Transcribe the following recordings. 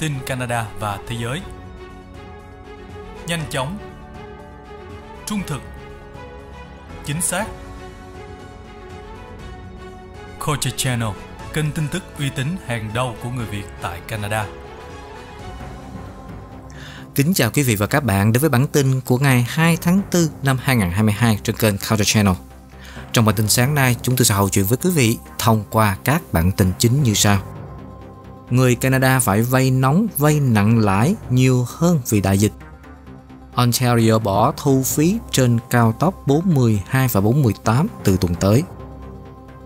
tin Canada và thế giới. Nhanh chóng, trung thực, chính xác. Culture Channel, kênh tin tức uy tín hàng đầu của người Việt tại Canada. Kính chào quý vị và các bạn đến với bản tin của ngày 2 tháng 4 năm 2022 trên kênh Culture Channel. Trong bản tin sáng nay, chúng tôi sẽ hậu chuyện với quý vị thông qua các bản tin chính như sau người Canada phải vay nóng, vay nặng lãi nhiều hơn vì đại dịch. Ontario bỏ thu phí trên cao tốc 42 và 48 từ tuần tới.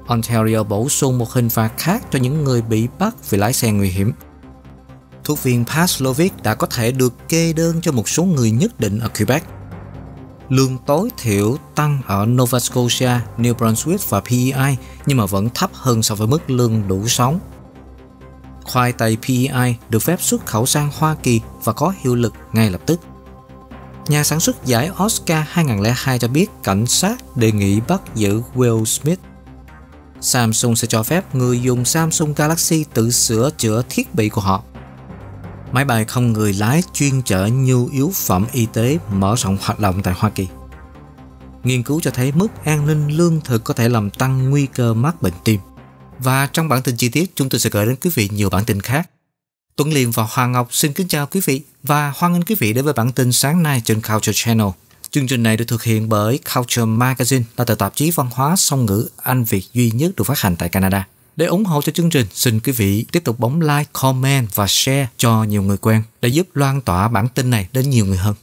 Ontario bổ sung một hình phạt khác cho những người bị bắt vì lái xe nguy hiểm. Thuốc viên Paslovic đã có thể được kê đơn cho một số người nhất định ở Quebec. Lương tối thiểu tăng ở Nova Scotia, New Brunswick và PEI nhưng mà vẫn thấp hơn so với mức lương đủ sống khoai tây PEI được phép xuất khẩu sang Hoa Kỳ và có hiệu lực ngay lập tức. Nhà sản xuất giải Oscar 2002 cho biết cảnh sát đề nghị bắt giữ Will Smith. Samsung sẽ cho phép người dùng Samsung Galaxy tự sửa chữa thiết bị của họ. Máy bay không người lái chuyên chở nhu yếu phẩm y tế mở rộng hoạt động tại Hoa Kỳ. Nghiên cứu cho thấy mức an ninh lương thực có thể làm tăng nguy cơ mắc bệnh tim. Và trong bản tin chi tiết chúng tôi sẽ gửi đến quý vị nhiều bản tin khác. Tuấn Liêm và Hoàng Ngọc xin kính chào quý vị và hoan nghênh quý vị đến với bản tin sáng nay trên Culture Channel. Chương trình này được thực hiện bởi Culture Magazine là tờ tạp chí văn hóa song ngữ Anh Việt duy nhất được phát hành tại Canada. Để ủng hộ cho chương trình, xin quý vị tiếp tục bấm like, comment và share cho nhiều người quen để giúp loan tỏa bản tin này đến nhiều người hơn.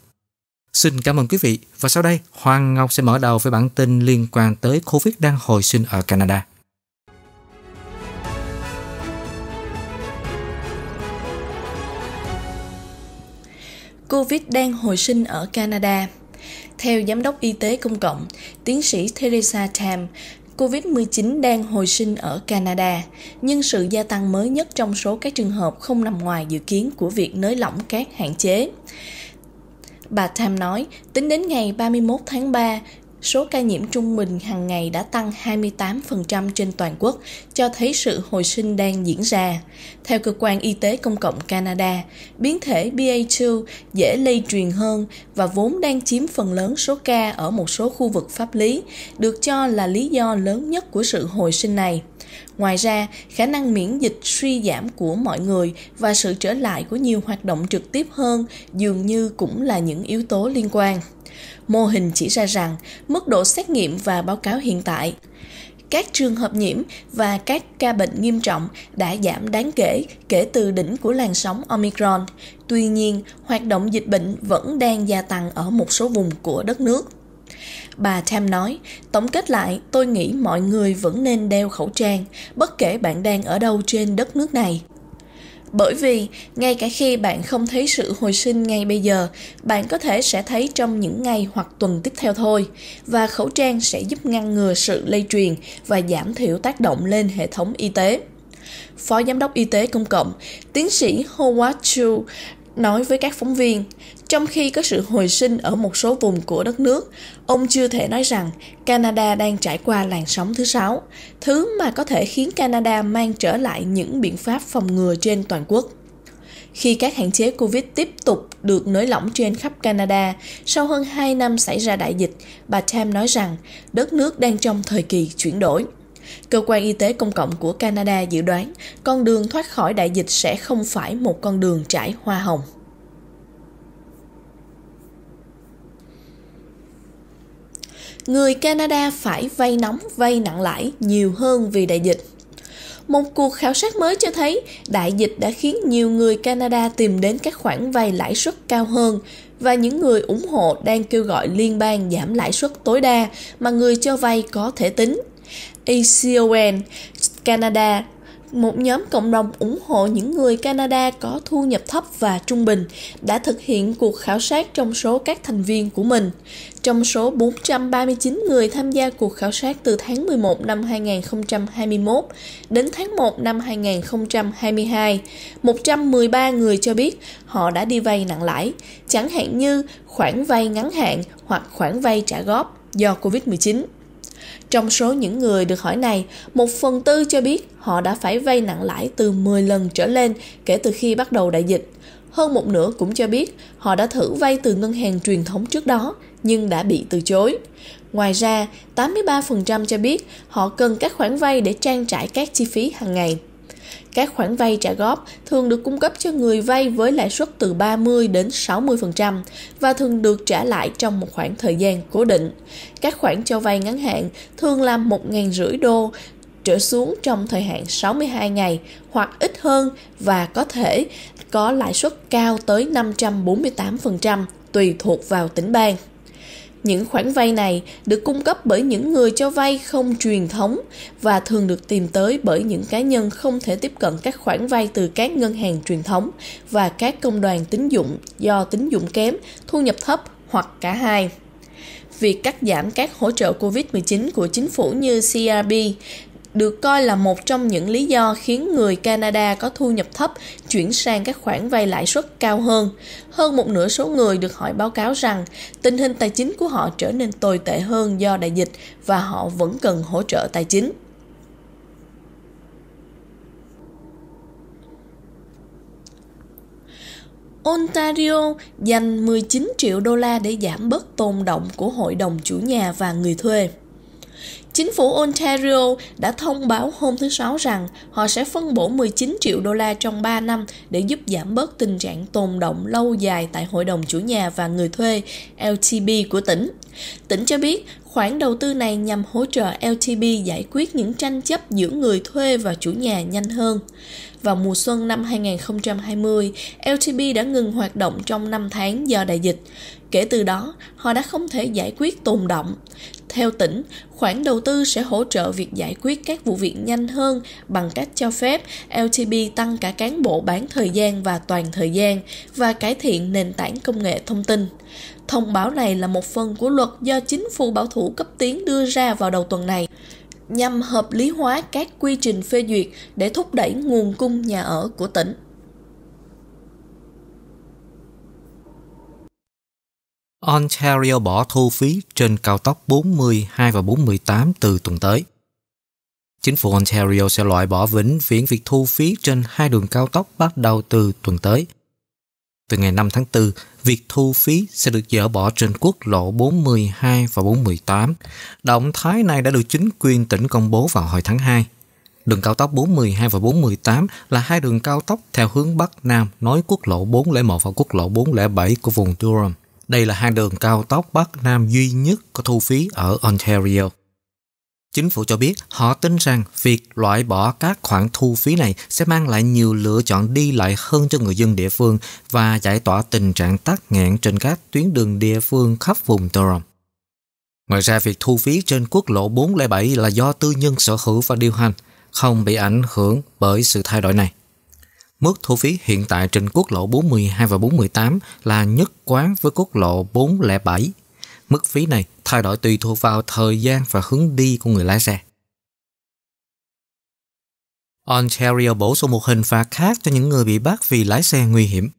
Xin cảm ơn quý vị và sau đây Hoàng Ngọc sẽ mở đầu với bản tin liên quan tới Covid đang hồi sinh ở Canada. COVID đang hồi sinh ở Canada. Theo Giám đốc Y tế Công cộng, tiến sĩ Theresa Tam, COVID-19 đang hồi sinh ở Canada, nhưng sự gia tăng mới nhất trong số các trường hợp không nằm ngoài dự kiến của việc nới lỏng các hạn chế. Bà Tam nói, tính đến ngày 31 tháng 3, số ca nhiễm trung bình hàng ngày đã tăng 28% trên toàn quốc, cho thấy sự hồi sinh đang diễn ra. Theo cơ quan y tế công cộng Canada, biến thể BA2 dễ lây truyền hơn và vốn đang chiếm phần lớn số ca ở một số khu vực pháp lý, được cho là lý do lớn nhất của sự hồi sinh này. Ngoài ra, khả năng miễn dịch suy giảm của mọi người và sự trở lại của nhiều hoạt động trực tiếp hơn dường như cũng là những yếu tố liên quan mô hình chỉ ra rằng mức độ xét nghiệm và báo cáo hiện tại các trường hợp nhiễm và các ca bệnh nghiêm trọng đã giảm đáng kể kể từ đỉnh của làn sóng Omicron. Tuy nhiên, hoạt động dịch bệnh vẫn đang gia tăng ở một số vùng của đất nước. Bà Tam nói, tổng kết lại, tôi nghĩ mọi người vẫn nên đeo khẩu trang, bất kể bạn đang ở đâu trên đất nước này bởi vì ngay cả khi bạn không thấy sự hồi sinh ngay bây giờ bạn có thể sẽ thấy trong những ngày hoặc tuần tiếp theo thôi và khẩu trang sẽ giúp ngăn ngừa sự lây truyền và giảm thiểu tác động lên hệ thống y tế phó giám đốc y tế công cộng tiến sĩ howard chu nói với các phóng viên trong khi có sự hồi sinh ở một số vùng của đất nước, ông chưa thể nói rằng Canada đang trải qua làn sóng thứ sáu, thứ mà có thể khiến Canada mang trở lại những biện pháp phòng ngừa trên toàn quốc. Khi các hạn chế Covid tiếp tục được nới lỏng trên khắp Canada, sau hơn 2 năm xảy ra đại dịch, bà Tam nói rằng đất nước đang trong thời kỳ chuyển đổi. Cơ quan y tế công cộng của Canada dự đoán con đường thoát khỏi đại dịch sẽ không phải một con đường trải hoa hồng. người Canada phải vay nóng, vay nặng lãi nhiều hơn vì đại dịch. Một cuộc khảo sát mới cho thấy đại dịch đã khiến nhiều người Canada tìm đến các khoản vay lãi suất cao hơn và những người ủng hộ đang kêu gọi liên bang giảm lãi suất tối đa mà người cho vay có thể tính. ECON Canada một nhóm cộng đồng ủng hộ những người Canada có thu nhập thấp và trung bình đã thực hiện cuộc khảo sát trong số các thành viên của mình. Trong số 439 người tham gia cuộc khảo sát từ tháng 11 năm 2021 đến tháng 1 năm 2022, 113 người cho biết họ đã đi vay nặng lãi, chẳng hạn như khoản vay ngắn hạn hoặc khoản vay trả góp do Covid-19. Trong số những người được hỏi này, một phần tư cho biết họ đã phải vay nặng lãi từ 10 lần trở lên kể từ khi bắt đầu đại dịch. Hơn một nửa cũng cho biết họ đã thử vay từ ngân hàng truyền thống trước đó nhưng đã bị từ chối. Ngoài ra, 83% cho biết họ cần các khoản vay để trang trải các chi phí hàng ngày. Các khoản vay trả góp thường được cung cấp cho người vay với lãi suất từ 30 đến 60% và thường được trả lại trong một khoảng thời gian cố định. Các khoản cho vay ngắn hạn thường là 1.500 đô trở xuống trong thời hạn 62 ngày hoặc ít hơn và có thể có lãi suất cao tới 548% tùy thuộc vào tỉnh bang. Những khoản vay này được cung cấp bởi những người cho vay không truyền thống và thường được tìm tới bởi những cá nhân không thể tiếp cận các khoản vay từ các ngân hàng truyền thống và các công đoàn tín dụng do tín dụng kém, thu nhập thấp hoặc cả hai việc cắt giảm các hỗ trợ COVID-19 của chính phủ như CRB được coi là một trong những lý do khiến người Canada có thu nhập thấp chuyển sang các khoản vay lãi suất cao hơn. Hơn một nửa số người được hỏi báo cáo rằng tình hình tài chính của họ trở nên tồi tệ hơn do đại dịch và họ vẫn cần hỗ trợ tài chính. Ontario dành 19 triệu đô la để giảm bớt tồn động của hội đồng chủ nhà và người thuê. Chính phủ Ontario đã thông báo hôm thứ Sáu rằng họ sẽ phân bổ 19 triệu đô la trong 3 năm để giúp giảm bớt tình trạng tồn động lâu dài tại Hội đồng Chủ nhà và người thuê LTB của tỉnh. Tỉnh cho biết Khoản đầu tư này nhằm hỗ trợ LTB giải quyết những tranh chấp giữa người thuê và chủ nhà nhanh hơn. Vào mùa xuân năm 2020, LTB đã ngừng hoạt động trong 5 tháng do đại dịch. Kể từ đó, họ đã không thể giải quyết tồn động. Theo tỉnh, khoản đầu tư sẽ hỗ trợ việc giải quyết các vụ việc nhanh hơn bằng cách cho phép LTB tăng cả cán bộ bán thời gian và toàn thời gian và cải thiện nền tảng công nghệ thông tin. Thông báo này là một phần của luật do chính phủ bảo thủ cấp tiến đưa ra vào đầu tuần này nhằm hợp lý hóa các quy trình phê duyệt để thúc đẩy nguồn cung nhà ở của tỉnh. Ontario bỏ thu phí trên cao tốc 42 và 48 từ tuần tới. Chính phủ Ontario sẽ loại bỏ vĩnh viễn việc thu phí trên hai đường cao tốc bắt đầu từ tuần tới – từ ngày 5 tháng 4, việc thu phí sẽ được dỡ bỏ trên quốc lộ 42 và 418. Động thái này đã được chính quyền tỉnh công bố vào hồi tháng 2. Đường cao tốc 412 và 418 là hai đường cao tốc theo hướng Bắc Nam nối quốc lộ 401 và quốc lộ 407 của vùng Durham. Đây là hai đường cao tốc Bắc Nam duy nhất có thu phí ở Ontario. Chính phủ cho biết họ tin rằng việc loại bỏ các khoản thu phí này sẽ mang lại nhiều lựa chọn đi lại hơn cho người dân địa phương và giải tỏa tình trạng tắc nghẽn trên các tuyến đường địa phương khắp vùng Durham. Ngoài ra, việc thu phí trên quốc lộ 407 là do tư nhân sở hữu và điều hành, không bị ảnh hưởng bởi sự thay đổi này. Mức thu phí hiện tại trên quốc lộ 412 và 418 là nhất quán với quốc lộ 407 Mức phí này thay đổi tùy thuộc vào thời gian và hướng đi của người lái xe. Ontario bổ sung một hình phạt khác cho những người bị bắt vì lái xe nguy hiểm.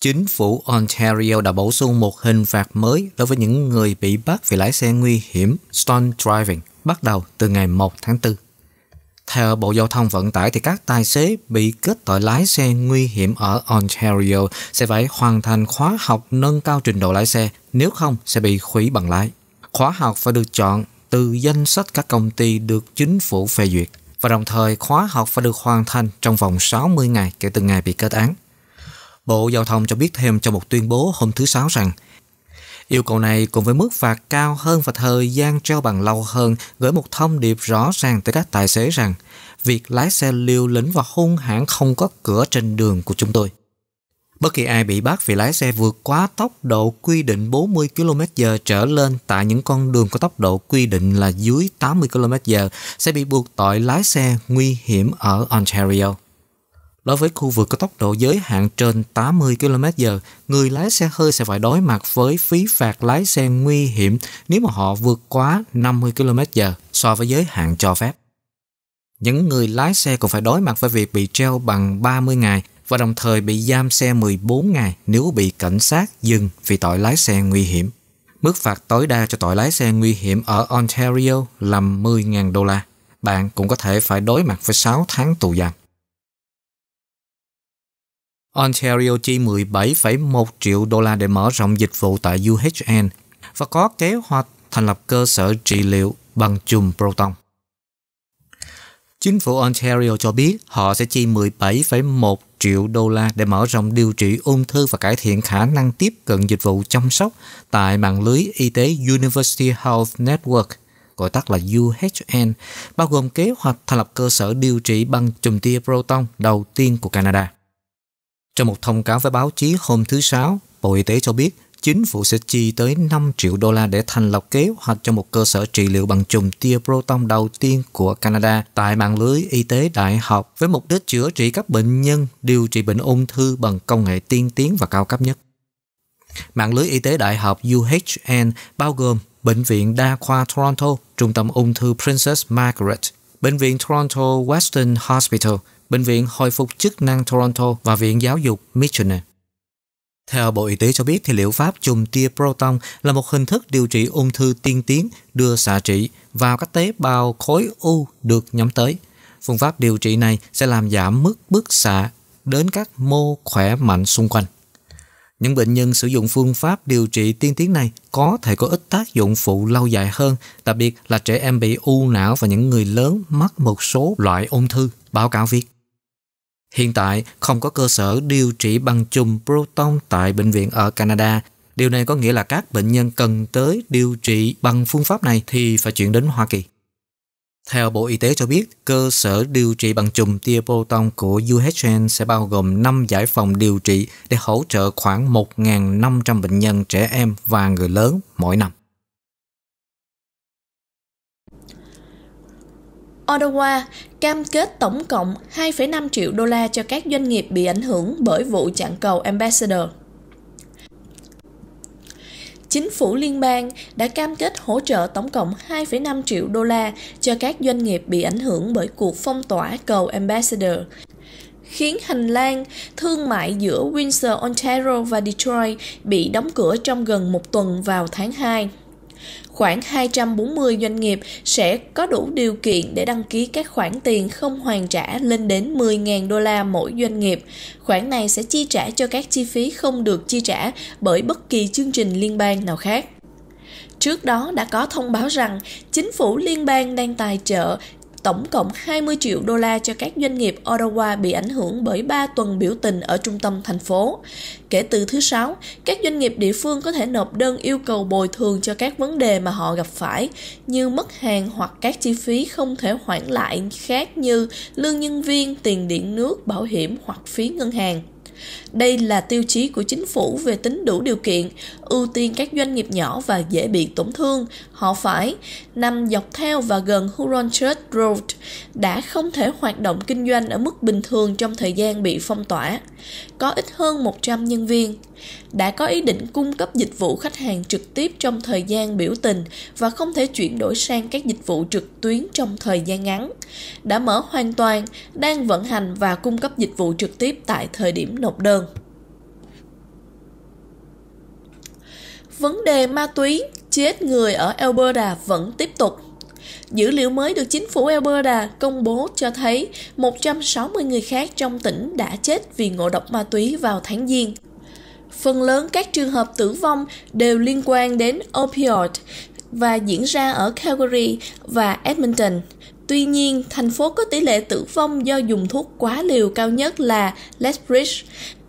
Chính phủ Ontario đã bổ sung một hình phạt mới đối với những người bị bắt vì lái xe nguy hiểm, stunt driving, bắt đầu từ ngày 1 tháng 4. Theo Bộ Giao thông Vận tải thì các tài xế bị kết tội lái xe nguy hiểm ở Ontario sẽ phải hoàn thành khóa học nâng cao trình độ lái xe, nếu không sẽ bị hủy bằng lái. Khóa học phải được chọn từ danh sách các công ty được chính phủ phê duyệt và đồng thời khóa học phải được hoàn thành trong vòng 60 ngày kể từ ngày bị kết án. Bộ Giao thông cho biết thêm trong một tuyên bố hôm thứ Sáu rằng Yêu cầu này cùng với mức phạt cao hơn và thời gian treo bằng lâu hơn gửi một thông điệp rõ ràng tới các tài xế rằng việc lái xe liều lĩnh và hung hãn không có cửa trên đường của chúng tôi. Bất kỳ ai bị bắt vì lái xe vượt quá tốc độ quy định 40 km/h trở lên tại những con đường có tốc độ quy định là dưới 80 km/h sẽ bị buộc tội lái xe nguy hiểm ở Ontario. Đối với khu vực có tốc độ giới hạn trên 80 km/h, người lái xe hơi sẽ phải đối mặt với phí phạt lái xe nguy hiểm nếu mà họ vượt quá 50 km/h so với giới hạn cho phép. Những người lái xe còn phải đối mặt với việc bị treo bằng 30 ngày và đồng thời bị giam xe 14 ngày nếu bị cảnh sát dừng vì tội lái xe nguy hiểm. Mức phạt tối đa cho tội lái xe nguy hiểm ở Ontario là 10.000 đô la. Bạn cũng có thể phải đối mặt với 6 tháng tù giam. Ontario chi 17,1 triệu đô la để mở rộng dịch vụ tại UHN và có kế hoạch thành lập cơ sở trị liệu bằng chùm proton. Chính phủ Ontario cho biết họ sẽ chi 17,1 triệu đô la để mở rộng điều trị ung thư và cải thiện khả năng tiếp cận dịch vụ chăm sóc tại mạng lưới y tế University Health Network, gọi tắt là UHN, bao gồm kế hoạch thành lập cơ sở điều trị bằng chùm tia proton đầu tiên của Canada. Trong một thông cáo với báo chí hôm thứ Sáu, Bộ Y tế cho biết chính phủ sẽ chi tới 5 triệu đô la để thành lập kế hoạch cho một cơ sở trị liệu bằng chùm tia proton đầu tiên của Canada tại mạng lưới y tế đại học với mục đích chữa trị các bệnh nhân điều trị bệnh ung thư bằng công nghệ tiên tiến và cao cấp nhất. Mạng lưới y tế đại học UHN bao gồm Bệnh viện Đa khoa Toronto, Trung tâm ung thư Princess Margaret, Bệnh viện Toronto Western Hospital, Bệnh viện Hồi phục chức năng Toronto và Viện Giáo dục Michener. Theo Bộ Y tế cho biết thì liệu pháp chùm tia proton là một hình thức điều trị ung thư tiên tiến đưa xạ trị vào các tế bào khối u được nhắm tới. Phương pháp điều trị này sẽ làm giảm mức bức xạ đến các mô khỏe mạnh xung quanh. Những bệnh nhân sử dụng phương pháp điều trị tiên tiến này có thể có ít tác dụng phụ lâu dài hơn, đặc biệt là trẻ em bị u não và những người lớn mắc một số loại ung thư, báo cáo viết. Hiện tại, không có cơ sở điều trị bằng chùm proton tại bệnh viện ở Canada. Điều này có nghĩa là các bệnh nhân cần tới điều trị bằng phương pháp này thì phải chuyển đến Hoa Kỳ. Theo Bộ Y tế cho biết, cơ sở điều trị bằng chùm tia proton của UHN sẽ bao gồm 5 giải phòng điều trị để hỗ trợ khoảng 1.500 bệnh nhân trẻ em và người lớn mỗi năm. Ottawa cam kết tổng cộng 2,5 triệu đô la cho các doanh nghiệp bị ảnh hưởng bởi vụ chặn cầu Ambassador. Chính phủ liên bang đã cam kết hỗ trợ tổng cộng 2,5 triệu đô la cho các doanh nghiệp bị ảnh hưởng bởi cuộc phong tỏa cầu Ambassador, khiến hành lang thương mại giữa Windsor, Ontario và Detroit bị đóng cửa trong gần một tuần vào tháng 2 khoảng 240 doanh nghiệp sẽ có đủ điều kiện để đăng ký các khoản tiền không hoàn trả lên đến 10.000 đô la mỗi doanh nghiệp. Khoản này sẽ chi trả cho các chi phí không được chi trả bởi bất kỳ chương trình liên bang nào khác. Trước đó đã có thông báo rằng chính phủ liên bang đang tài trợ tổng cộng 20 triệu đô la cho các doanh nghiệp Ottawa bị ảnh hưởng bởi 3 tuần biểu tình ở trung tâm thành phố. Kể từ thứ Sáu, các doanh nghiệp địa phương có thể nộp đơn yêu cầu bồi thường cho các vấn đề mà họ gặp phải, như mất hàng hoặc các chi phí không thể hoãn lại khác như lương nhân viên, tiền điện nước, bảo hiểm hoặc phí ngân hàng. Đây là tiêu chí của chính phủ về tính đủ điều kiện, ưu tiên các doanh nghiệp nhỏ và dễ bị tổn thương. Họ phải nằm dọc theo và gần Huron Church Road đã không thể hoạt động kinh doanh ở mức bình thường trong thời gian bị phong tỏa. Có ít hơn 100 nhân viên đã có ý định cung cấp dịch vụ khách hàng trực tiếp trong thời gian biểu tình và không thể chuyển đổi sang các dịch vụ trực tuyến trong thời gian ngắn, đã mở hoàn toàn, đang vận hành và cung cấp dịch vụ trực tiếp tại thời điểm nộp đơn vấn đề ma túy, chết người ở Alberta vẫn tiếp tục. Dữ liệu mới được chính phủ Alberta công bố cho thấy 160 người khác trong tỉnh đã chết vì ngộ độc ma túy vào tháng Giêng. Phần lớn các trường hợp tử vong đều liên quan đến opioid và diễn ra ở Calgary và Edmonton, Tuy nhiên, thành phố có tỷ lệ tử vong do dùng thuốc quá liều cao nhất là Lethbridge.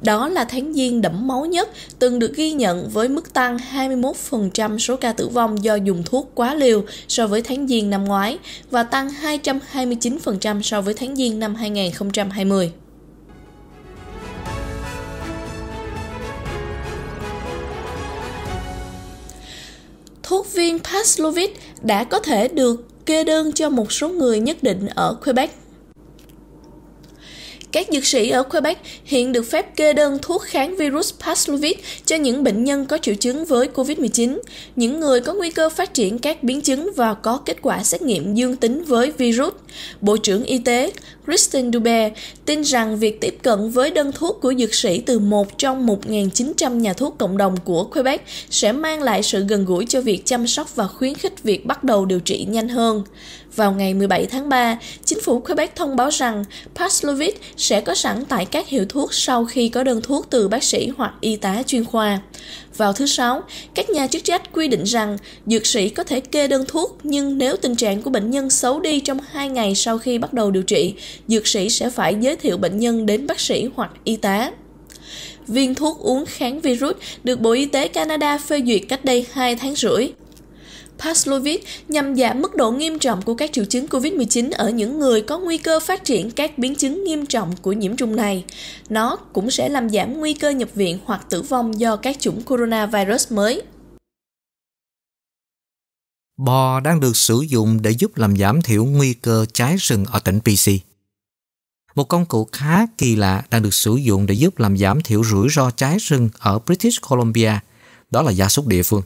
Đó là tháng giêng đẫm máu nhất từng được ghi nhận với mức tăng 21% số ca tử vong do dùng thuốc quá liều so với tháng giêng năm ngoái và tăng 229% so với tháng giêng năm 2020. thuốc viên Paxlovid đã có thể được kê đơn cho một số người nhất định ở Quebec. Các dược sĩ ở Quebec hiện được phép kê đơn thuốc kháng virus Paxlovid cho những bệnh nhân có triệu chứng với COVID-19, những người có nguy cơ phát triển các biến chứng và có kết quả xét nghiệm dương tính với virus. Bộ trưởng Y tế Kristen Dubé tin rằng việc tiếp cận với đơn thuốc của dược sĩ từ một trong 1.900 nhà thuốc cộng đồng của Quebec sẽ mang lại sự gần gũi cho việc chăm sóc và khuyến khích việc bắt đầu điều trị nhanh hơn. Vào ngày 17 tháng 3, chính phủ Quebec thông báo rằng Paxlovid sẽ có sẵn tại các hiệu thuốc sau khi có đơn thuốc từ bác sĩ hoặc y tá chuyên khoa. Vào thứ sáu, các nhà chức trách quy định rằng dược sĩ có thể kê đơn thuốc nhưng nếu tình trạng của bệnh nhân xấu đi trong 2 ngày sau khi bắt đầu điều trị, dược sĩ sẽ phải giới thiệu bệnh nhân đến bác sĩ hoặc y tá viên thuốc uống kháng virus được Bộ Y tế Canada phê duyệt cách đây 2 tháng rưỡi. Paxlovid nhằm giảm mức độ nghiêm trọng của các triệu chứng COVID-19 ở những người có nguy cơ phát triển các biến chứng nghiêm trọng của nhiễm trùng này. Nó cũng sẽ làm giảm nguy cơ nhập viện hoặc tử vong do các chủng coronavirus mới. Bò đang được sử dụng để giúp làm giảm thiểu nguy cơ cháy rừng ở tỉnh PC. Một công cụ khá kỳ lạ đang được sử dụng để giúp làm giảm thiểu rủi ro cháy rừng ở British Columbia, đó là gia súc địa phương.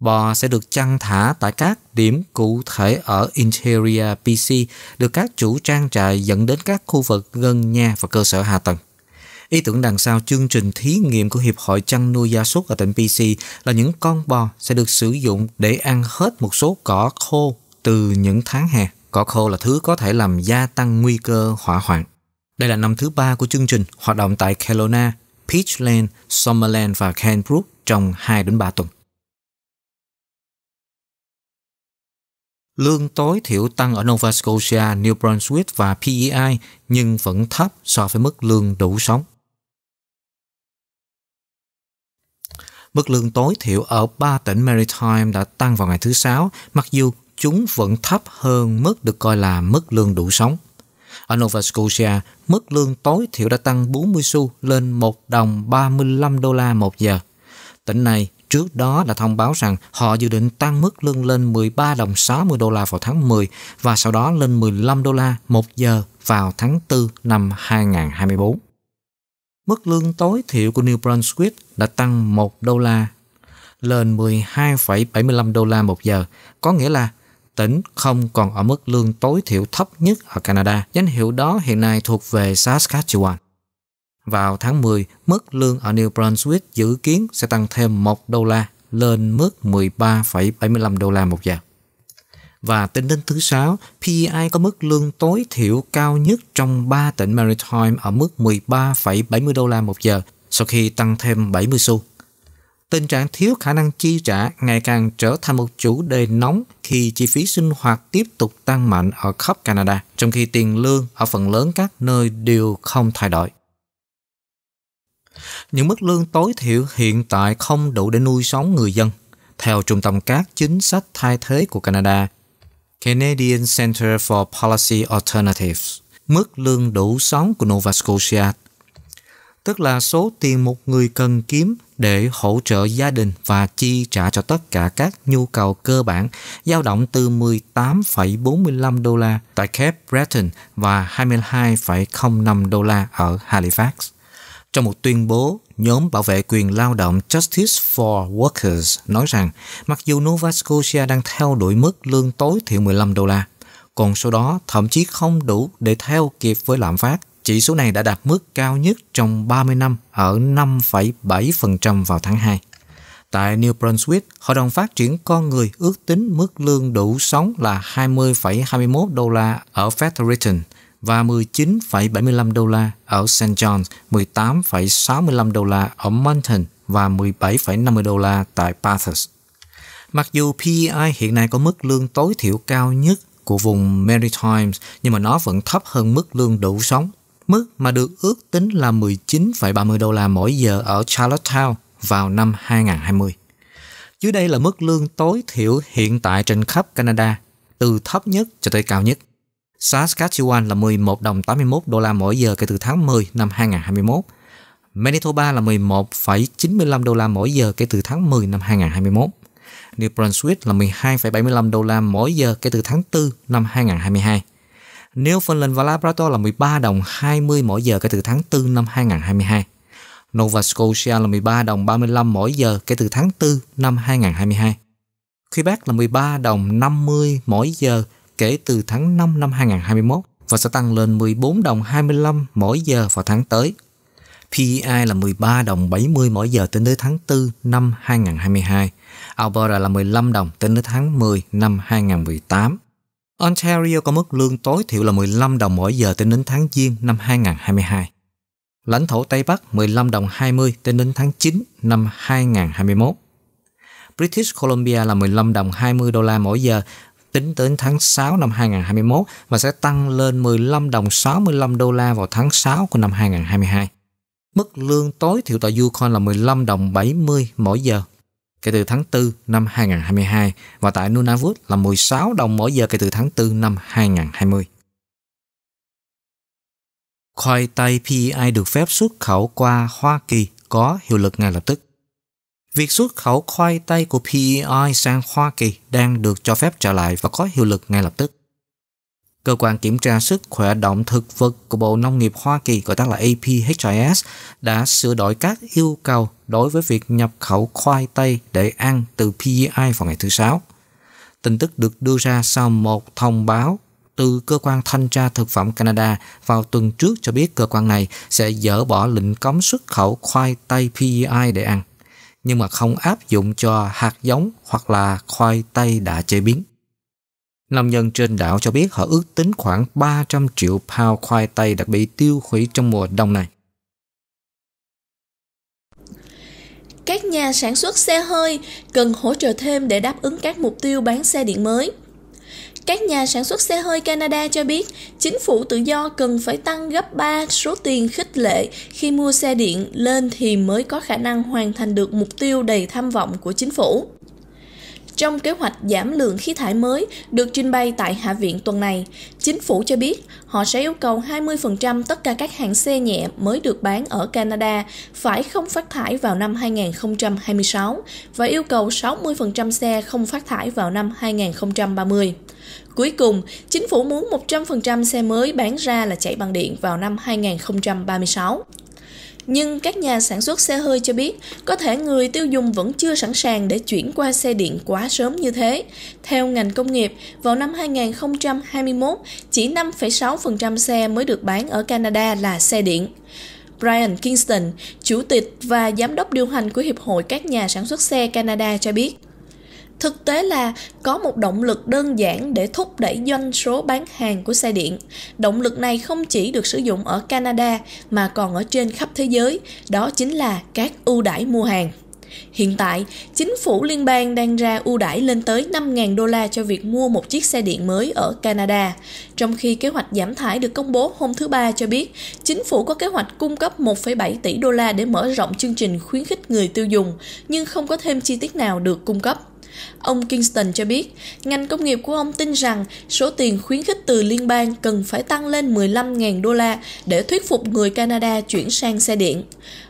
Bò sẽ được chăn thả tại các điểm cụ thể ở Interior PC được các chủ trang trại dẫn đến các khu vực gần nhà và cơ sở hạ tầng. Ý tưởng đằng sau chương trình thí nghiệm của Hiệp hội chăn nuôi gia súc ở tỉnh PC là những con bò sẽ được sử dụng để ăn hết một số cỏ khô từ những tháng hè. Cỏ khô là thứ có thể làm gia tăng nguy cơ hỏa hoạn. Đây là năm thứ ba của chương trình hoạt động tại Kelowna, Peachland, Summerland và Canbrook trong 2 đến 3 tuần. Lương tối thiểu tăng ở Nova Scotia, New Brunswick và PEI nhưng vẫn thấp so với mức lương đủ sống. Mức lương tối thiểu ở ba tỉnh Maritime đã tăng vào ngày thứ Sáu, mặc dù chúng vẫn thấp hơn mức được coi là mức lương đủ sống. Ở Nova Scotia, mức lương tối thiểu đã tăng 40 xu lên 1 đồng 35 đô la một giờ. Tỉnh này Trước đó đã thông báo rằng họ dự định tăng mức lương lên 13 đồng 60 đô la vào tháng 10 và sau đó lên 15 đô la một giờ vào tháng 4 năm 2024. Mức lương tối thiểu của New Brunswick đã tăng 1 đô la lên 12,75 đô la một giờ, có nghĩa là tỉnh không còn ở mức lương tối thiểu thấp nhất ở Canada. Danh hiệu đó hiện nay thuộc về Saskatchewan. Vào tháng 10, mức lương ở New Brunswick dự kiến sẽ tăng thêm 1 đô la lên mức 13,75 đô la một giờ. Và tính đến thứ sáu, PEI có mức lương tối thiểu cao nhất trong 3 tỉnh Maritime ở mức 13,70 đô la một giờ sau khi tăng thêm 70 xu. Tình trạng thiếu khả năng chi trả ngày càng trở thành một chủ đề nóng khi chi phí sinh hoạt tiếp tục tăng mạnh ở khắp Canada, trong khi tiền lương ở phần lớn các nơi đều không thay đổi. Những mức lương tối thiểu hiện tại không đủ để nuôi sống người dân. Theo Trung tâm các chính sách thay thế của Canada, Canadian Center for Policy Alternatives, mức lương đủ sống của Nova Scotia, tức là số tiền một người cần kiếm để hỗ trợ gia đình và chi trả cho tất cả các nhu cầu cơ bản dao động từ 18,45 đô la tại Cape Breton và 22,05 đô la ở Halifax. Trong một tuyên bố, nhóm bảo vệ quyền lao động Justice for Workers nói rằng mặc dù Nova Scotia đang theo đuổi mức lương tối thiểu 15 đô la, còn số đó thậm chí không đủ để theo kịp với lạm phát. Chỉ số này đã đạt mức cao nhất trong 30 năm ở 5,7% vào tháng 2. Tại New Brunswick, Hội đồng Phát triển Con Người ước tính mức lương đủ sống là 20,21 đô la ở Fredericton – và 19,75 đô la ở St. John's, 18,65 đô la ở Mountain và 17,50 đô la tại Bathurst. Mặc dù PEI hiện nay có mức lương tối thiểu cao nhất của vùng Maritimes nhưng mà nó vẫn thấp hơn mức lương đủ sống, mức mà được ước tính là 19,30 đô la mỗi giờ ở Charlottetown vào năm 2020. Dưới đây là mức lương tối thiểu hiện tại trên khắp Canada, từ thấp nhất cho tới cao nhất. Saskatchewan là 11 đồng 81 đô la mỗi giờ kể từ tháng 10 năm 2021. Manitoba là 11,95 đô la mỗi giờ kể từ tháng 10 năm 2021. New Brunswick là 12,75 đô la mỗi giờ kể từ tháng 4 năm 2022. Newfoundland và Labrador là 13 đồng 20 mỗi giờ kể từ tháng 4 năm 2022. Nova Scotia là 13 đồng 35 mỗi giờ kể từ tháng 4 năm 2022. Quebec là 13 đồng 50 mỗi giờ kể từ tháng 5 năm 2021 và sẽ tăng lên 14 đồng 25 mỗi giờ vào tháng tới. PEI là 13 đồng 70 mỗi giờ tính tới tháng 4 năm 2022. Alberta là 15 đồng tính tới tháng 10 năm 2018. Ontario có mức lương tối thiểu là 15 đồng mỗi giờ tính đến tháng Giêng năm 2022. Lãnh thổ Tây Bắc 15 đồng 20 tính đến tháng 9 năm 2021. British Columbia là 15 đồng 20 đô la mỗi giờ tính đến tháng 6 năm 2021 và sẽ tăng lên 15 đồng 65 đô la vào tháng 6 của năm 2022. Mức lương tối thiểu tại Yukon là 15 đồng 70 mỗi giờ kể từ tháng 4 năm 2022 và tại Nunavut là 16 đồng mỗi giờ kể từ tháng 4 năm 2020. Khoai tây PI e được phép xuất khẩu qua Hoa Kỳ có hiệu lực ngay lập tức. Việc xuất khẩu khoai tây của PEI sang Hoa Kỳ đang được cho phép trở lại và có hiệu lực ngay lập tức. Cơ quan kiểm tra sức khỏe động thực vật của Bộ Nông nghiệp Hoa Kỳ gọi tắt là APHIS đã sửa đổi các yêu cầu đối với việc nhập khẩu khoai tây để ăn từ PEI vào ngày thứ Sáu. Tin tức được đưa ra sau một thông báo từ Cơ quan Thanh tra Thực phẩm Canada vào tuần trước cho biết cơ quan này sẽ dỡ bỏ lệnh cấm xuất khẩu khoai tây PEI để ăn nhưng mà không áp dụng cho hạt giống hoặc là khoai tây đã chế biến. Nông dân trên đảo cho biết họ ước tính khoảng 300 triệu pound khoai tây đã bị tiêu hủy trong mùa đông này. Các nhà sản xuất xe hơi cần hỗ trợ thêm để đáp ứng các mục tiêu bán xe điện mới – các nhà sản xuất xe hơi Canada cho biết, chính phủ tự do cần phải tăng gấp 3 số tiền khích lệ khi mua xe điện lên thì mới có khả năng hoàn thành được mục tiêu đầy tham vọng của chính phủ trong kế hoạch giảm lượng khí thải mới được trình bày tại Hạ viện tuần này. Chính phủ cho biết họ sẽ yêu cầu 20% tất cả các hãng xe nhẹ mới được bán ở Canada phải không phát thải vào năm 2026 và yêu cầu 60% xe không phát thải vào năm 2030. Cuối cùng, chính phủ muốn 100% xe mới bán ra là chạy bằng điện vào năm 2036. Nhưng các nhà sản xuất xe hơi cho biết, có thể người tiêu dùng vẫn chưa sẵn sàng để chuyển qua xe điện quá sớm như thế. Theo ngành công nghiệp, vào năm 2021, chỉ 5,6% xe mới được bán ở Canada là xe điện. Brian Kingston, chủ tịch và giám đốc điều hành của Hiệp hội các nhà sản xuất xe Canada cho biết, Thực tế là có một động lực đơn giản để thúc đẩy doanh số bán hàng của xe điện. Động lực này không chỉ được sử dụng ở Canada mà còn ở trên khắp thế giới, đó chính là các ưu đãi mua hàng. Hiện tại, chính phủ liên bang đang ra ưu đãi lên tới 5.000 đô la cho việc mua một chiếc xe điện mới ở Canada, trong khi kế hoạch giảm thải được công bố hôm thứ Ba cho biết chính phủ có kế hoạch cung cấp 1,7 tỷ đô la để mở rộng chương trình khuyến khích người tiêu dùng, nhưng không có thêm chi tiết nào được cung cấp. Ông Kingston cho biết, ngành công nghiệp của ông tin rằng số tiền khuyến khích từ liên bang cần phải tăng lên 15.000 đô la để thuyết phục người Canada chuyển sang xe điện.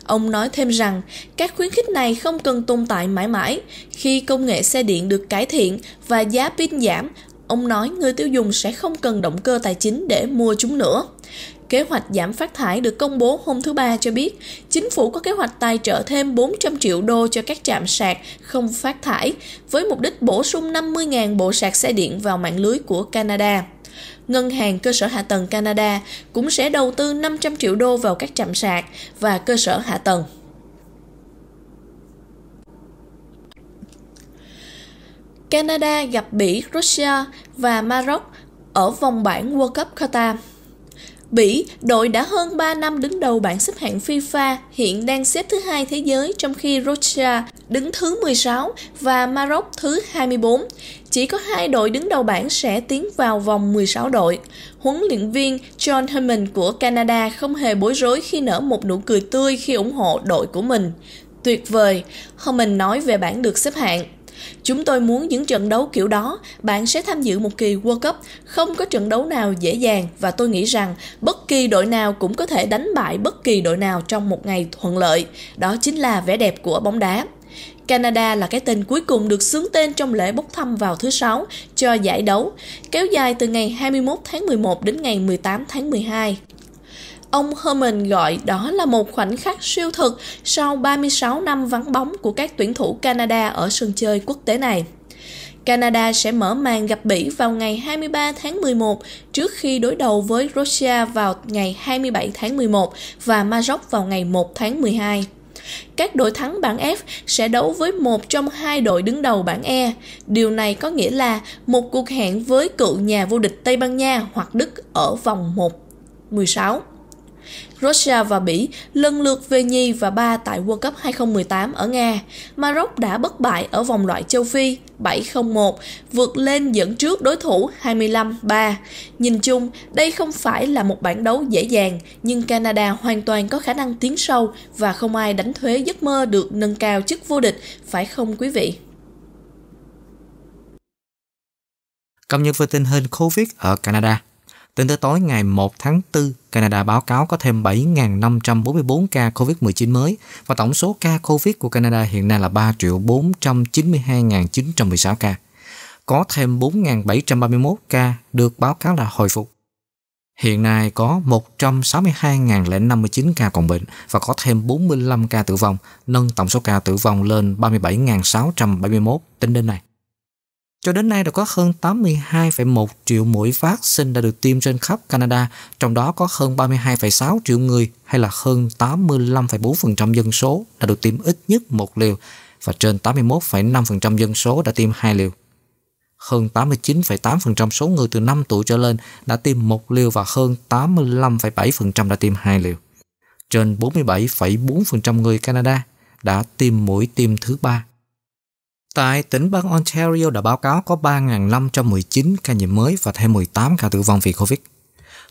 Ông nói thêm rằng, các khuyến khích này không cần tồn tại mãi mãi. Khi công nghệ xe điện được cải thiện và giá pin giảm, ông nói người tiêu dùng sẽ không cần động cơ tài chính để mua chúng nữa. Kế hoạch giảm phát thải được công bố hôm thứ Ba cho biết, chính phủ có kế hoạch tài trợ thêm 400 triệu đô cho các trạm sạc không phát thải, với mục đích bổ sung 50.000 bộ sạc xe điện vào mạng lưới của Canada. Ngân hàng Cơ sở Hạ tầng Canada cũng sẽ đầu tư 500 triệu đô vào các trạm sạc và cơ sở hạ tầng. Canada gặp Bỉ, Russia và Maroc ở vòng bảng World Cup Qatar. Bỉ, đội đã hơn 3 năm đứng đầu bảng xếp hạng FIFA, hiện đang xếp thứ hai thế giới trong khi Russia đứng thứ 16 và Maroc thứ 24. Chỉ có hai đội đứng đầu bảng sẽ tiến vào vòng 16 đội. Huấn luyện viên John Hammond của Canada không hề bối rối khi nở một nụ cười tươi khi ủng hộ đội của mình. Tuyệt vời, Hammond nói về bảng được xếp hạng. Chúng tôi muốn những trận đấu kiểu đó, bạn sẽ tham dự một kỳ World Cup, không có trận đấu nào dễ dàng và tôi nghĩ rằng bất kỳ đội nào cũng có thể đánh bại bất kỳ đội nào trong một ngày thuận lợi. Đó chính là vẻ đẹp của bóng đá. Canada là cái tên cuối cùng được xướng tên trong lễ bốc thăm vào thứ Sáu cho giải đấu, kéo dài từ ngày 21 tháng 11 đến ngày 18 tháng 12. Ông Herman gọi đó là một khoảnh khắc siêu thực sau 36 năm vắng bóng của các tuyển thủ Canada ở sân chơi quốc tế này. Canada sẽ mở màn gặp Bỉ vào ngày 23 tháng 11 trước khi đối đầu với Russia vào ngày 27 tháng 11 và Maroc vào ngày 1 tháng 12. Các đội thắng bảng F sẽ đấu với một trong hai đội đứng đầu bảng E. Điều này có nghĩa là một cuộc hẹn với cựu nhà vô địch Tây Ban Nha hoặc Đức ở vòng 1 16. Russia và Bỉ lần lượt về nhì và ba tại World Cup 2018 ở Nga. Maroc đã bất bại ở vòng loại châu Phi 7-0-1, vượt lên dẫn trước đối thủ 25-3. Nhìn chung, đây không phải là một bản đấu dễ dàng, nhưng Canada hoàn toàn có khả năng tiến sâu và không ai đánh thuế giấc mơ được nâng cao chức vô địch, phải không quý vị? Cập nhật về tình hình COVID ở Canada. Tính tới tối ngày 1 tháng 4, Canada báo cáo có thêm 7.544 ca COVID-19 mới và tổng số ca COVID của Canada hiện nay là 3.492.916 ca. Có thêm 4.731 ca được báo cáo là hồi phục. Hiện nay có 162.059 ca còn bệnh và có thêm 45 ca tử vong, nâng tổng số ca tử vong lên 37.671 tính đến nay. Cho đến nay đã có hơn 82,1 triệu mũi vaccine đã được tiêm trên khắp Canada, trong đó có hơn 32,6 triệu người hay là hơn 85,4% dân số đã được tiêm ít nhất một liều và trên 81,5% dân số đã tiêm hai liều. Hơn 89,8% số người từ 5 tuổi trở lên đã tiêm một liều và hơn 85,7% đã tiêm hai liều. Trên 47,4% người Canada đã tiêm mũi tiêm thứ ba Tại tỉnh bang Ontario đã báo cáo có 3.519 ca nhiễm mới và thêm 18 ca tử vong vì Covid.